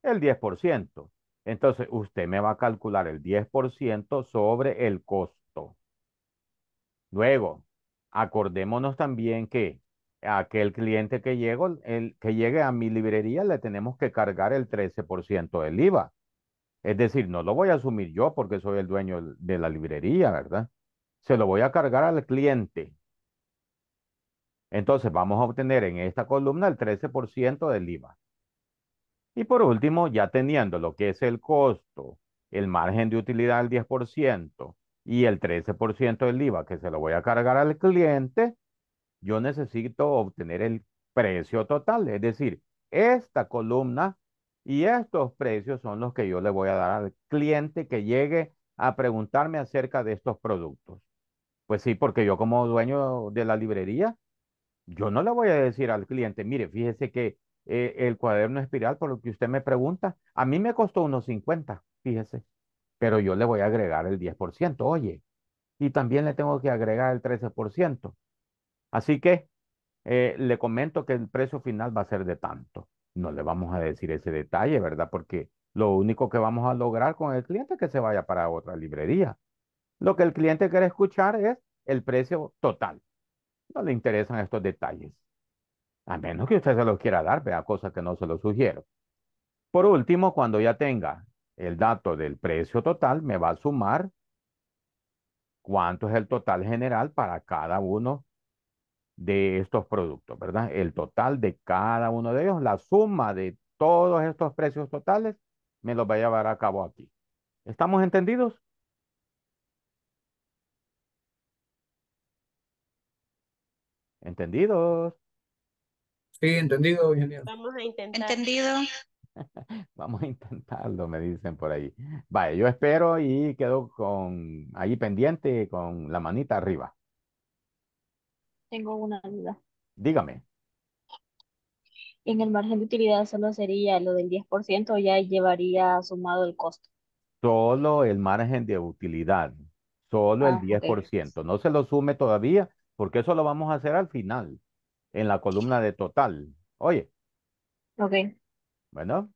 el 10%. Entonces, usted me va a calcular el 10% sobre el costo. Luego, acordémonos también que aquel cliente que, llegó el, que llegue a mi librería le tenemos que cargar el 13% del IVA. Es decir, no lo voy a asumir yo porque soy el dueño de la librería, ¿verdad? Se lo voy a cargar al cliente. Entonces vamos a obtener en esta columna el 13% del IVA. Y por último, ya teniendo lo que es el costo, el margen de utilidad del 10% y el 13% del IVA que se lo voy a cargar al cliente, yo necesito obtener el precio total. Es decir, esta columna y estos precios son los que yo le voy a dar al cliente que llegue a preguntarme acerca de estos productos. Pues sí, porque yo como dueño de la librería, yo no le voy a decir al cliente, mire, fíjese que eh, el cuaderno espiral, por lo que usted me pregunta, a mí me costó unos 50, fíjese, pero yo le voy a agregar el 10%, oye, y también le tengo que agregar el 13%. Así que eh, le comento que el precio final va a ser de tanto no le vamos a decir ese detalle, ¿verdad? Porque lo único que vamos a lograr con el cliente es que se vaya para otra librería. Lo que el cliente quiere escuchar es el precio total. No le interesan estos detalles. A menos que usted se los quiera dar, vea, cosas que no se los sugiero. Por último, cuando ya tenga el dato del precio total, me va a sumar cuánto es el total general para cada uno de estos productos, ¿verdad? El total de cada uno de ellos, la suma de todos estos precios totales, me los va a llevar a cabo aquí. ¿Estamos entendidos? ¿Entendidos? Sí, entendido, ingeniero. Vamos a intentar. Entendido. Vamos a intentarlo, me dicen por ahí. Vaya, yo espero y quedo con ahí pendiente con la manita arriba. Tengo una duda. Dígame. ¿En el margen de utilidad solo sería lo del 10% o ya llevaría sumado el costo? Solo el margen de utilidad, solo el 10%. Ah, no se lo sume todavía porque eso lo vamos a hacer al final, en la columna de total. Oye, Ok. bueno.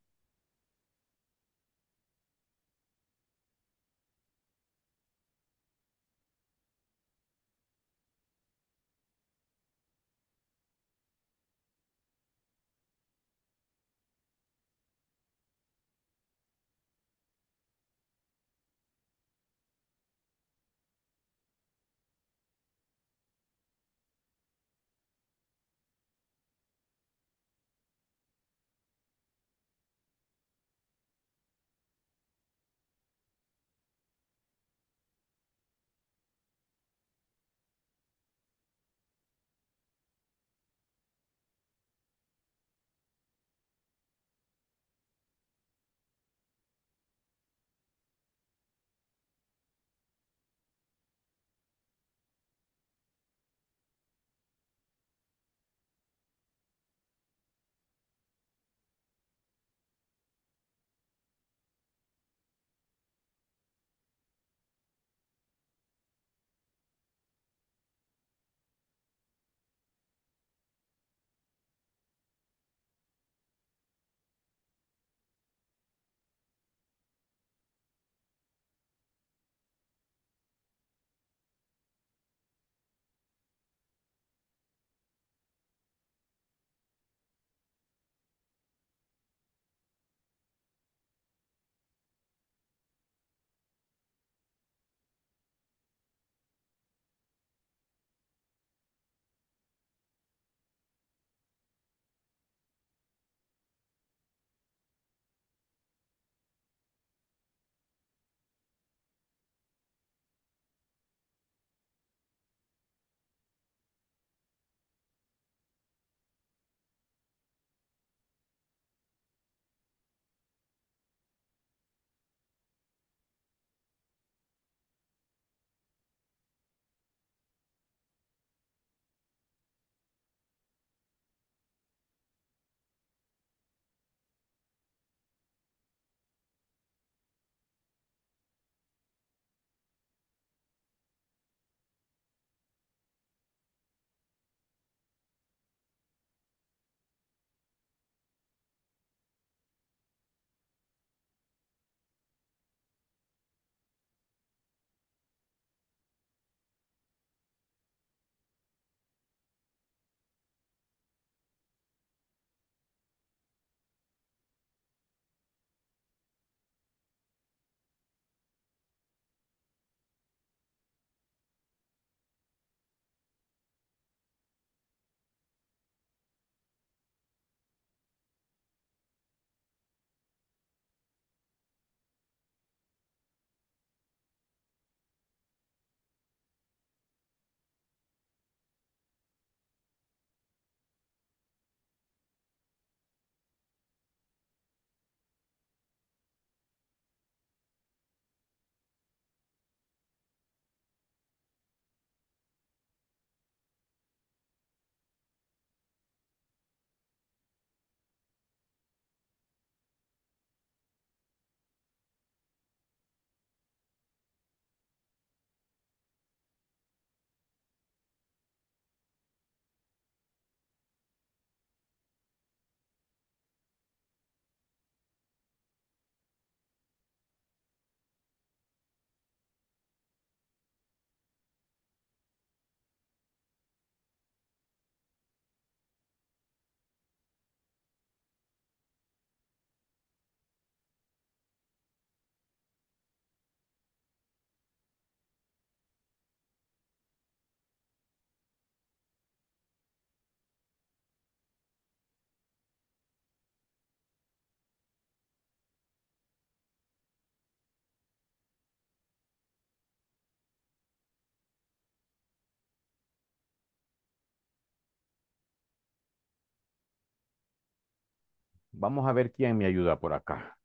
Vamos a ver quién me ayuda por acá.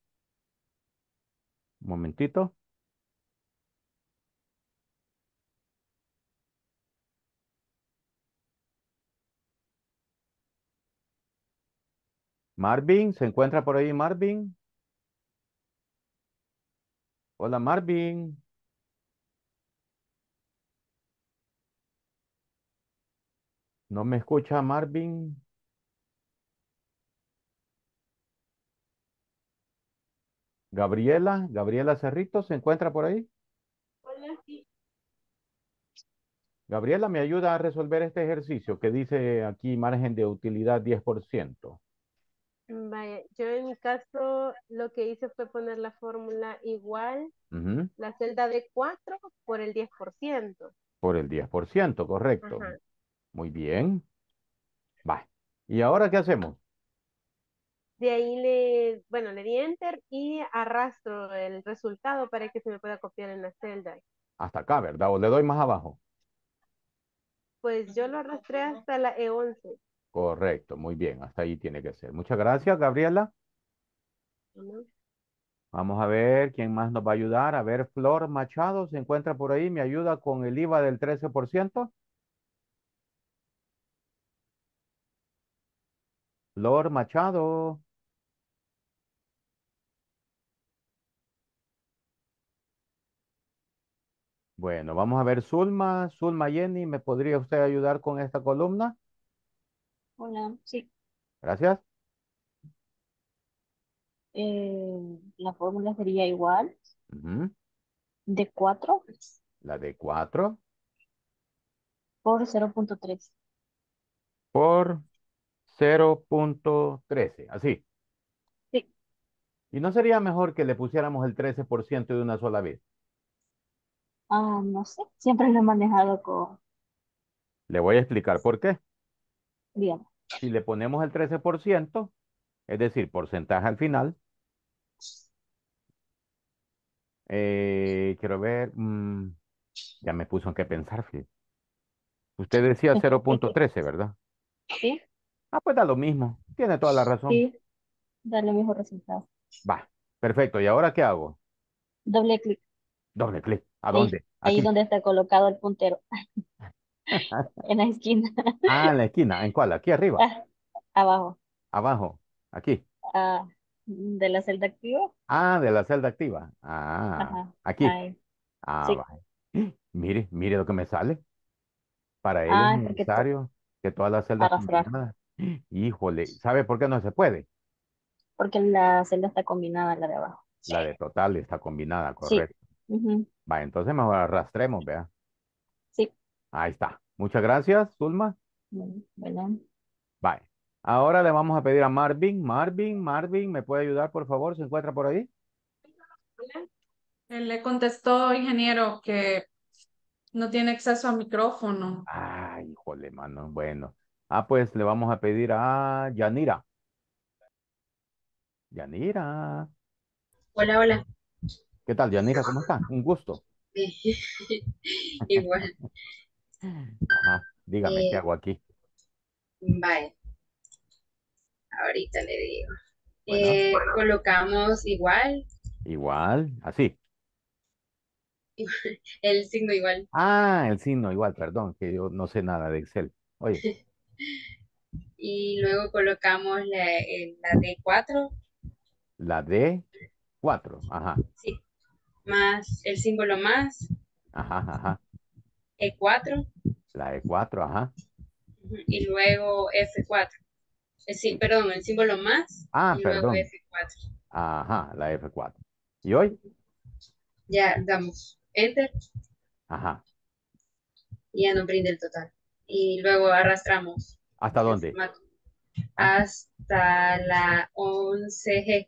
Un momentito. Marvin, ¿se encuentra por ahí Marvin? Hola Marvin. ¿No me escucha Marvin? Gabriela, Gabriela Cerrito, ¿se encuentra por ahí? Hola, sí. Gabriela, ¿me ayuda a resolver este ejercicio que dice aquí margen de utilidad 10%? Vaya, yo en mi caso lo que hice fue poner la fórmula igual, la celda de 4 por el 10%. Por el 10%, correcto. Muy bien. Va. ¿Y ahora qué hacemos? De ahí le, bueno, le di enter y arrastro el resultado para que se me pueda copiar en la celda. Hasta acá, ¿verdad? ¿O le doy más abajo? Pues yo lo arrastré hasta la E11. Correcto, muy bien, hasta ahí tiene que ser. Muchas gracias, Gabriela. Vamos a ver quién más nos va a ayudar. A ver, Flor Machado se encuentra por ahí. ¿Me ayuda con el IVA del 13%? Flor Machado. Bueno, vamos a ver Zulma, Zulma Jenny, ¿me podría usted ayudar con esta columna? Hola, sí. Gracias. Eh, la fórmula sería igual. De cuatro. La de cuatro. Por 0.3. Por 0.13, así. Sí. ¿Y no sería mejor que le pusiéramos el 13% de una sola vez? Ah, no sé, siempre lo he manejado con, Le voy a explicar por qué. Bien. Si le ponemos el 13%, es decir, porcentaje al final, eh, quiero ver, mm, ya me puso en qué pensar, Usted decía 0.13, este, ¿verdad? sí, Ah, pues da lo mismo, tiene toda la razón. sí, Da lo mismo resultado. Va, perfecto. ¿Y ahora qué hago? Doble clic. Doble clic. ¿A dónde? Ahí, donde está colocado el puntero. en la esquina. Ah, en la esquina. ¿En cuál? ¿Aquí arriba? Ah, abajo. Abajo. Aquí. Ah, de la celda activa. Ah, de la celda activa. Ah, aquí. Ah, Mire, mire lo que me sale. Para él es ah, necesario que, toda la todas las celdas Híjole, ¿sabe por qué no se puede? Porque la celda está combinada, la de abajo. La de total está combinada, correcto. Va, entonces mejor arrastremos, vea. Sí. Ahí está. Muchas gracias, Zulma. Bueno, Bye. Ahora le vamos a pedir a Marvin. Marvin, Marvin, ¿me puede ayudar, por favor? ¿Se encuentra por ahí? Él le contestó, ingeniero, que no tiene acceso a micrófono. Ay, híjole, mano. Bueno. Ah, pues le vamos a pedir a Yanira. Yanira. Hola, hola. ¿Qué tal, Yanira? ¿Cómo está? Un gusto. Igual. Ajá, dígame, ¿qué eh, hago aquí? Vale. Ahorita le digo. Eh, colocamos igual. Igual, así. El signo igual. Ah, el signo igual, perdón, que yo no sé nada de Excel. Oye. y luego colocamos la, eh, la D4. La D4, ajá. Sí más el símbolo más. Ajá, ajá. E4. La E4, ajá. Y luego F4. perdón, el símbolo más. Ah, y perdón. Luego F4. Ajá, la F4. ¿Y hoy? Ya damos Enter. Ajá. Y ya nos brinda el total. Y luego arrastramos. ¿Hasta dónde? Hasta la 11G.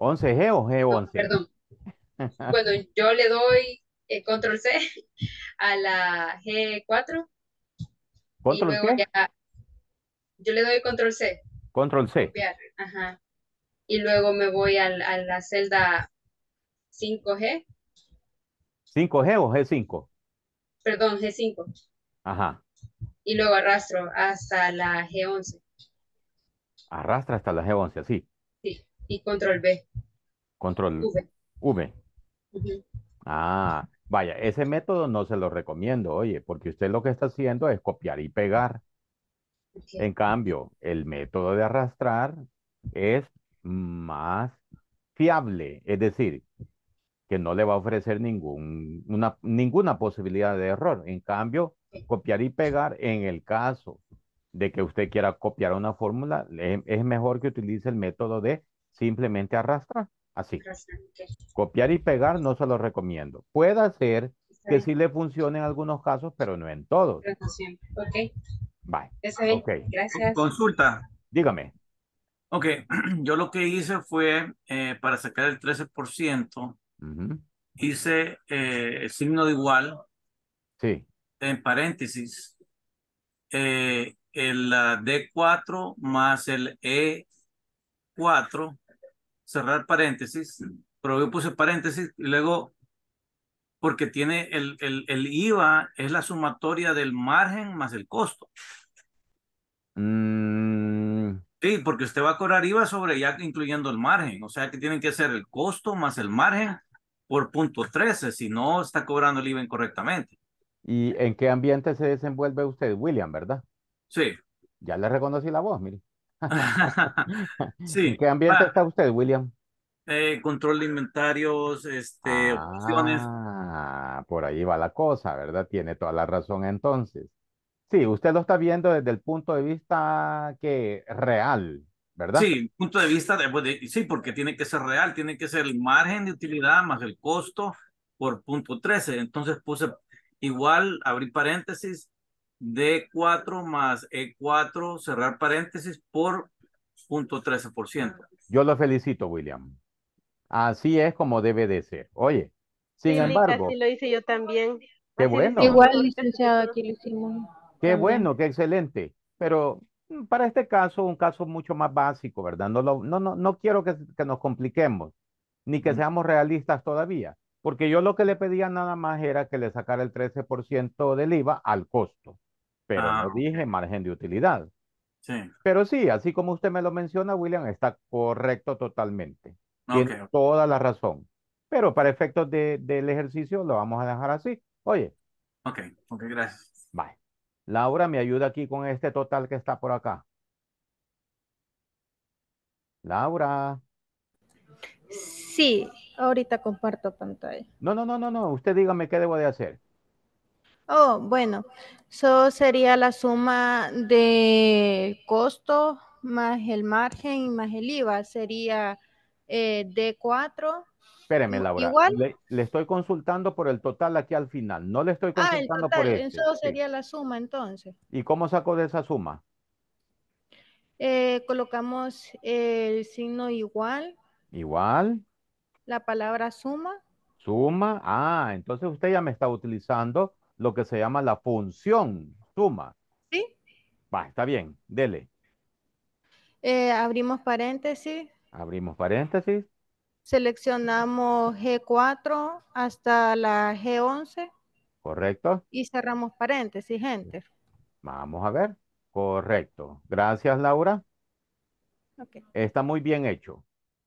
¿11G o G11? perdón, bueno, yo le doy eh, control C a la G4. ¿Control C? yo le doy control C. Control C. ajá. Y luego me voy a, a la celda 5G. ¿5G o G5? Perdón, G5. Ajá. Y luego arrastro hasta la G11. Arrastra hasta la G11, sí. Sí, y control B. Control V. V. Ah, vaya, ese método no se lo recomiendo, oye, porque usted lo que está haciendo es copiar y pegar. En cambio, el método de arrastrar es más fiable, es decir, que no le va a ofrecer ninguna posibilidad de error. En cambio, copiar y pegar en el caso de que usted quiera copiar una fórmula, es mejor que utilice el método de simplemente arrastrar. Así. Copiar y pegar no se lo recomiendo. Puede ser que sí le funcione en algunos casos, pero no en todos. Ok. Bye. Gracias. Consulta. Dígame. Ok, yo lo que hice fue, eh, para sacar el 13%, hice eh, el signo de igual. Sí. En paréntesis. Eh, el D4 más el E4 cerrar paréntesis, pero yo puse paréntesis y luego, porque tiene el, el, el IVA, es la sumatoria del margen más el costo. Mm. Sí, porque usted va a cobrar IVA sobre ya incluyendo el margen, o sea que tienen que ser el costo más el margen por punto 13, si no está cobrando el IVA incorrectamente. ¿Y en qué ambiente se desenvuelve usted, William, verdad? Sí. Ya le reconocí la voz, mire. sí. ¿Qué ambiente está usted, William? Eh, control de inventarios, este, opciones. Ah, por ahí va la cosa, ¿verdad? Tiene toda la razón entonces. Sí, usted lo está viendo desde el punto de vista que real, ¿verdad? Sí, punto de vista pues, sí, porque tiene que ser real, tiene que ser el margen de utilidad más el costo por punto 13. Entonces puse igual, abrí paréntesis, D4 más E4, cerrar paréntesis, por 0.13%. Ah, yo lo felicito, William. Así es como debe de ser. Oye, sin embargo... lo hice yo también. Qué bueno. Igual, licenciado, aquí lo hicimos. Qué bueno, qué excelente. Pero mm, para este caso, un caso mucho más básico, ¿verdad? No, no, no, no quiero que, que, nos compliquemos, ni que seamos realistas todavía, porque yo lo que le pedía nada más era que le sacara el 13% del IVA al costo pero no ah, dije margen de utilidad. Sí. Pero sí, así como usted me lo menciona, William, está correcto totalmente. Tiene toda la razón. Pero para efectos del ejercicio lo vamos a dejar así. Oye. Ok, ok, gracias. Bye. Laura, ¿me ayuda aquí con este total que está por acá? Laura. Sí, ahorita comparto pantalla. No, no, no, no, no. Usted dígame qué debo de hacer. Oh, bueno, eso sería la suma de costo más el margen más el IVA, sería eh, D4. Espéreme, Laura. Le, estoy consultando por el total aquí al final, no le estoy consultando ah, el total, este, Eso sería la suma entonces. ¿Y cómo saco de esa suma? Eh, colocamos el signo igual. Igual. La palabra suma. Suma. Ah, entonces usted ya me está utilizando lo que se llama la función suma. Sí. Va, está bien, dele. Eh, abrimos paréntesis. Abrimos paréntesis. Seleccionamos G4 hasta la G11. Correcto. Y cerramos paréntesis, gente. Vamos a ver. Correcto. Gracias, Laura. Está muy bien hecho.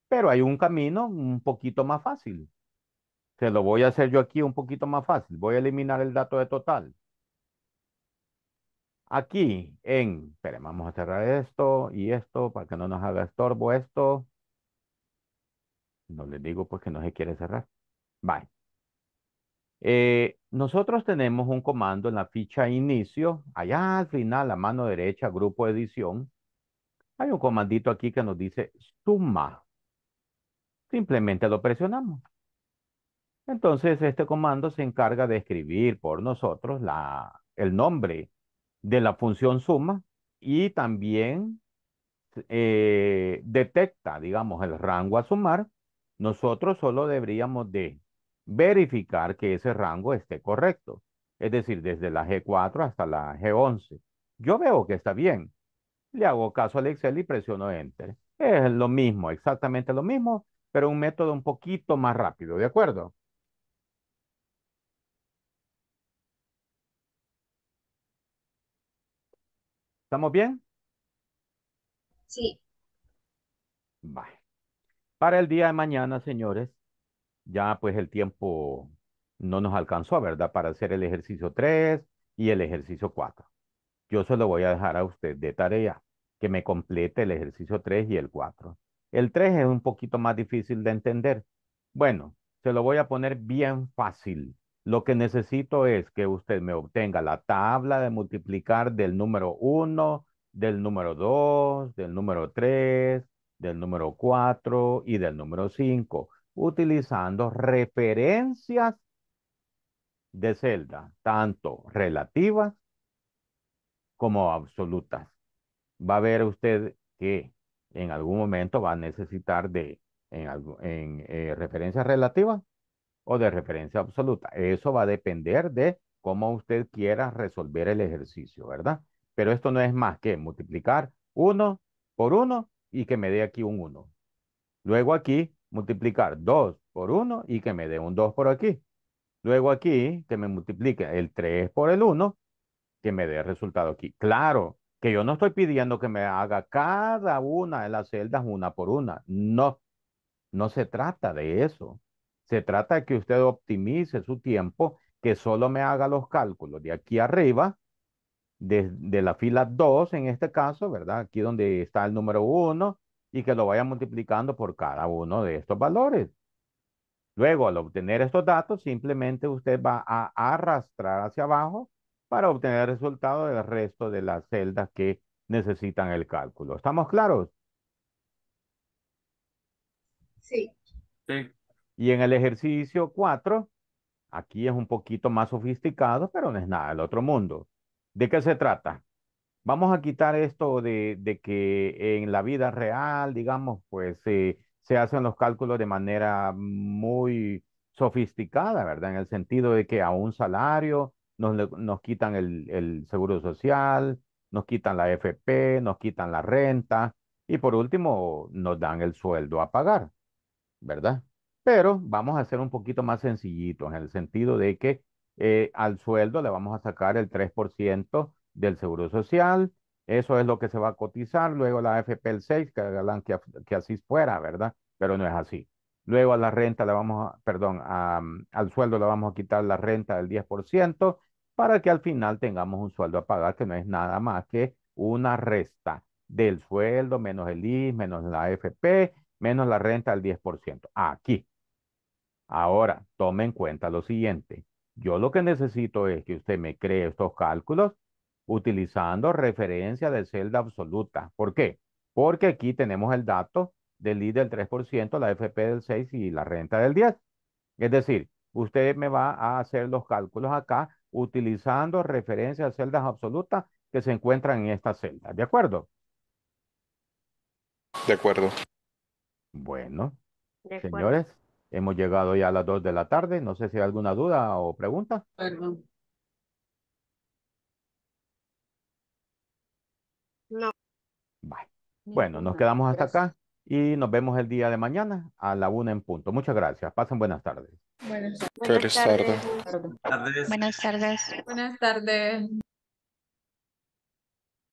Pero hay un camino un poquito más fácil lo voy a hacer yo aquí un poquito más fácil. Voy a eliminar el dato de total. Aquí en, espere, vamos a cerrar esto y esto para que no nos haga estorbo esto. No les digo porque pues no se quiere cerrar. Bye. Eh, nosotros tenemos un comando en la ficha inicio, allá al final, la mano derecha, grupo edición. Hay un comandito aquí que nos dice suma. Simplemente lo presionamos. Entonces, este comando se encarga de escribir por nosotros el nombre de la función suma y también eh, detecta, digamos, el rango a sumar. Nosotros solo deberíamos de verificar que ese rango esté correcto. Es decir, desde la G4 hasta la G11. Yo veo que está bien. Le hago caso al Excel y presiono Enter. Es lo mismo, exactamente lo mismo, pero un método un poquito más rápido, ¿de acuerdo? ¿Estamos bien? Sí. Vale. Para el día de mañana, señores, ya pues el tiempo no nos alcanzó, ¿verdad? Para hacer el ejercicio 3 y el ejercicio 4. Yo se lo voy a dejar a usted de tarea, que me complete el ejercicio 3 y el 4. El 3 es un poquito más difícil de entender. Bueno, se lo voy a poner bien fácil. Lo que necesito es que usted me obtenga la tabla de multiplicar del número 1, del número 2, del número 3, del número 4 y del número 5, utilizando referencias de celda, tanto relativas como absolutas. Va a ver usted que en algún momento va a necesitar de en, en eh, referencias relativas o de referencia absoluta. Eso va a depender de cómo usted quiera resolver el ejercicio, ¿verdad? Pero esto no es más que multiplicar uno por uno y que me dé aquí un 1. Luego aquí multiplicar 2 por 1 y que me dé un 2 por aquí. Luego aquí que me multiplique el 3 por el 1, que me dé el resultado aquí. Claro, que yo no estoy pidiendo que me haga cada una de las celdas una por una. No, no se trata de eso. Se trata de que usted optimice su tiempo, que solo me haga los cálculos de aquí arriba, de, la fila 2 en este caso, ¿verdad? Aquí donde está el número 1 y que lo vaya multiplicando por cada uno de estos valores. Luego, al obtener estos datos, simplemente usted va a arrastrar hacia abajo para obtener el resultado del resto de las celdas que necesitan el cálculo. ¿Estamos claros? Sí. Sí. Y en el ejercicio 4, aquí es un poquito más sofisticado, pero no es nada del otro mundo. ¿De qué se trata? Vamos a quitar esto de, que en la vida real, digamos, pues eh, se hacen los cálculos de manera muy sofisticada, ¿verdad? En el sentido de que a un salario nos, quitan el, el seguro social, nos quitan la FP, nos quitan la renta y por último nos dan el sueldo a pagar, ¿verdad? pero vamos a hacer un poquito más sencillito en el sentido de que eh, al sueldo le vamos a sacar el 3% del seguro social, eso es lo que se va a cotizar, luego la AFP el 6, que que, así fuera, ¿verdad? Pero no es así. Luego a la renta le vamos a, perdón, al sueldo le vamos a quitar la renta del 10% para que al final tengamos un sueldo a pagar que no es nada más que una resta del sueldo menos el IS, menos la AFP, menos la renta del 10%. Aquí, Ahora, tome en cuenta lo siguiente. Yo lo que necesito es que usted me cree estos cálculos utilizando referencia de celda absoluta. ¿Por qué? Porque aquí tenemos el dato del I del 3%, la FP del 6 y la renta del 10. Es decir, usted me va a hacer los cálculos acá utilizando referencia de celdas absolutas que se encuentran en esta celda. ¿De acuerdo? De acuerdo. Bueno, señores, Hemos llegado ya a las 2 de la tarde. No sé si hay alguna duda o pregunta. Perdón. No. Bueno, nos quedamos hasta acá y nos vemos el día de mañana a la 1 en punto. Muchas gracias. Pasen buenas tardes. Buenas tardes. Buenas tardes. Buenas tardes.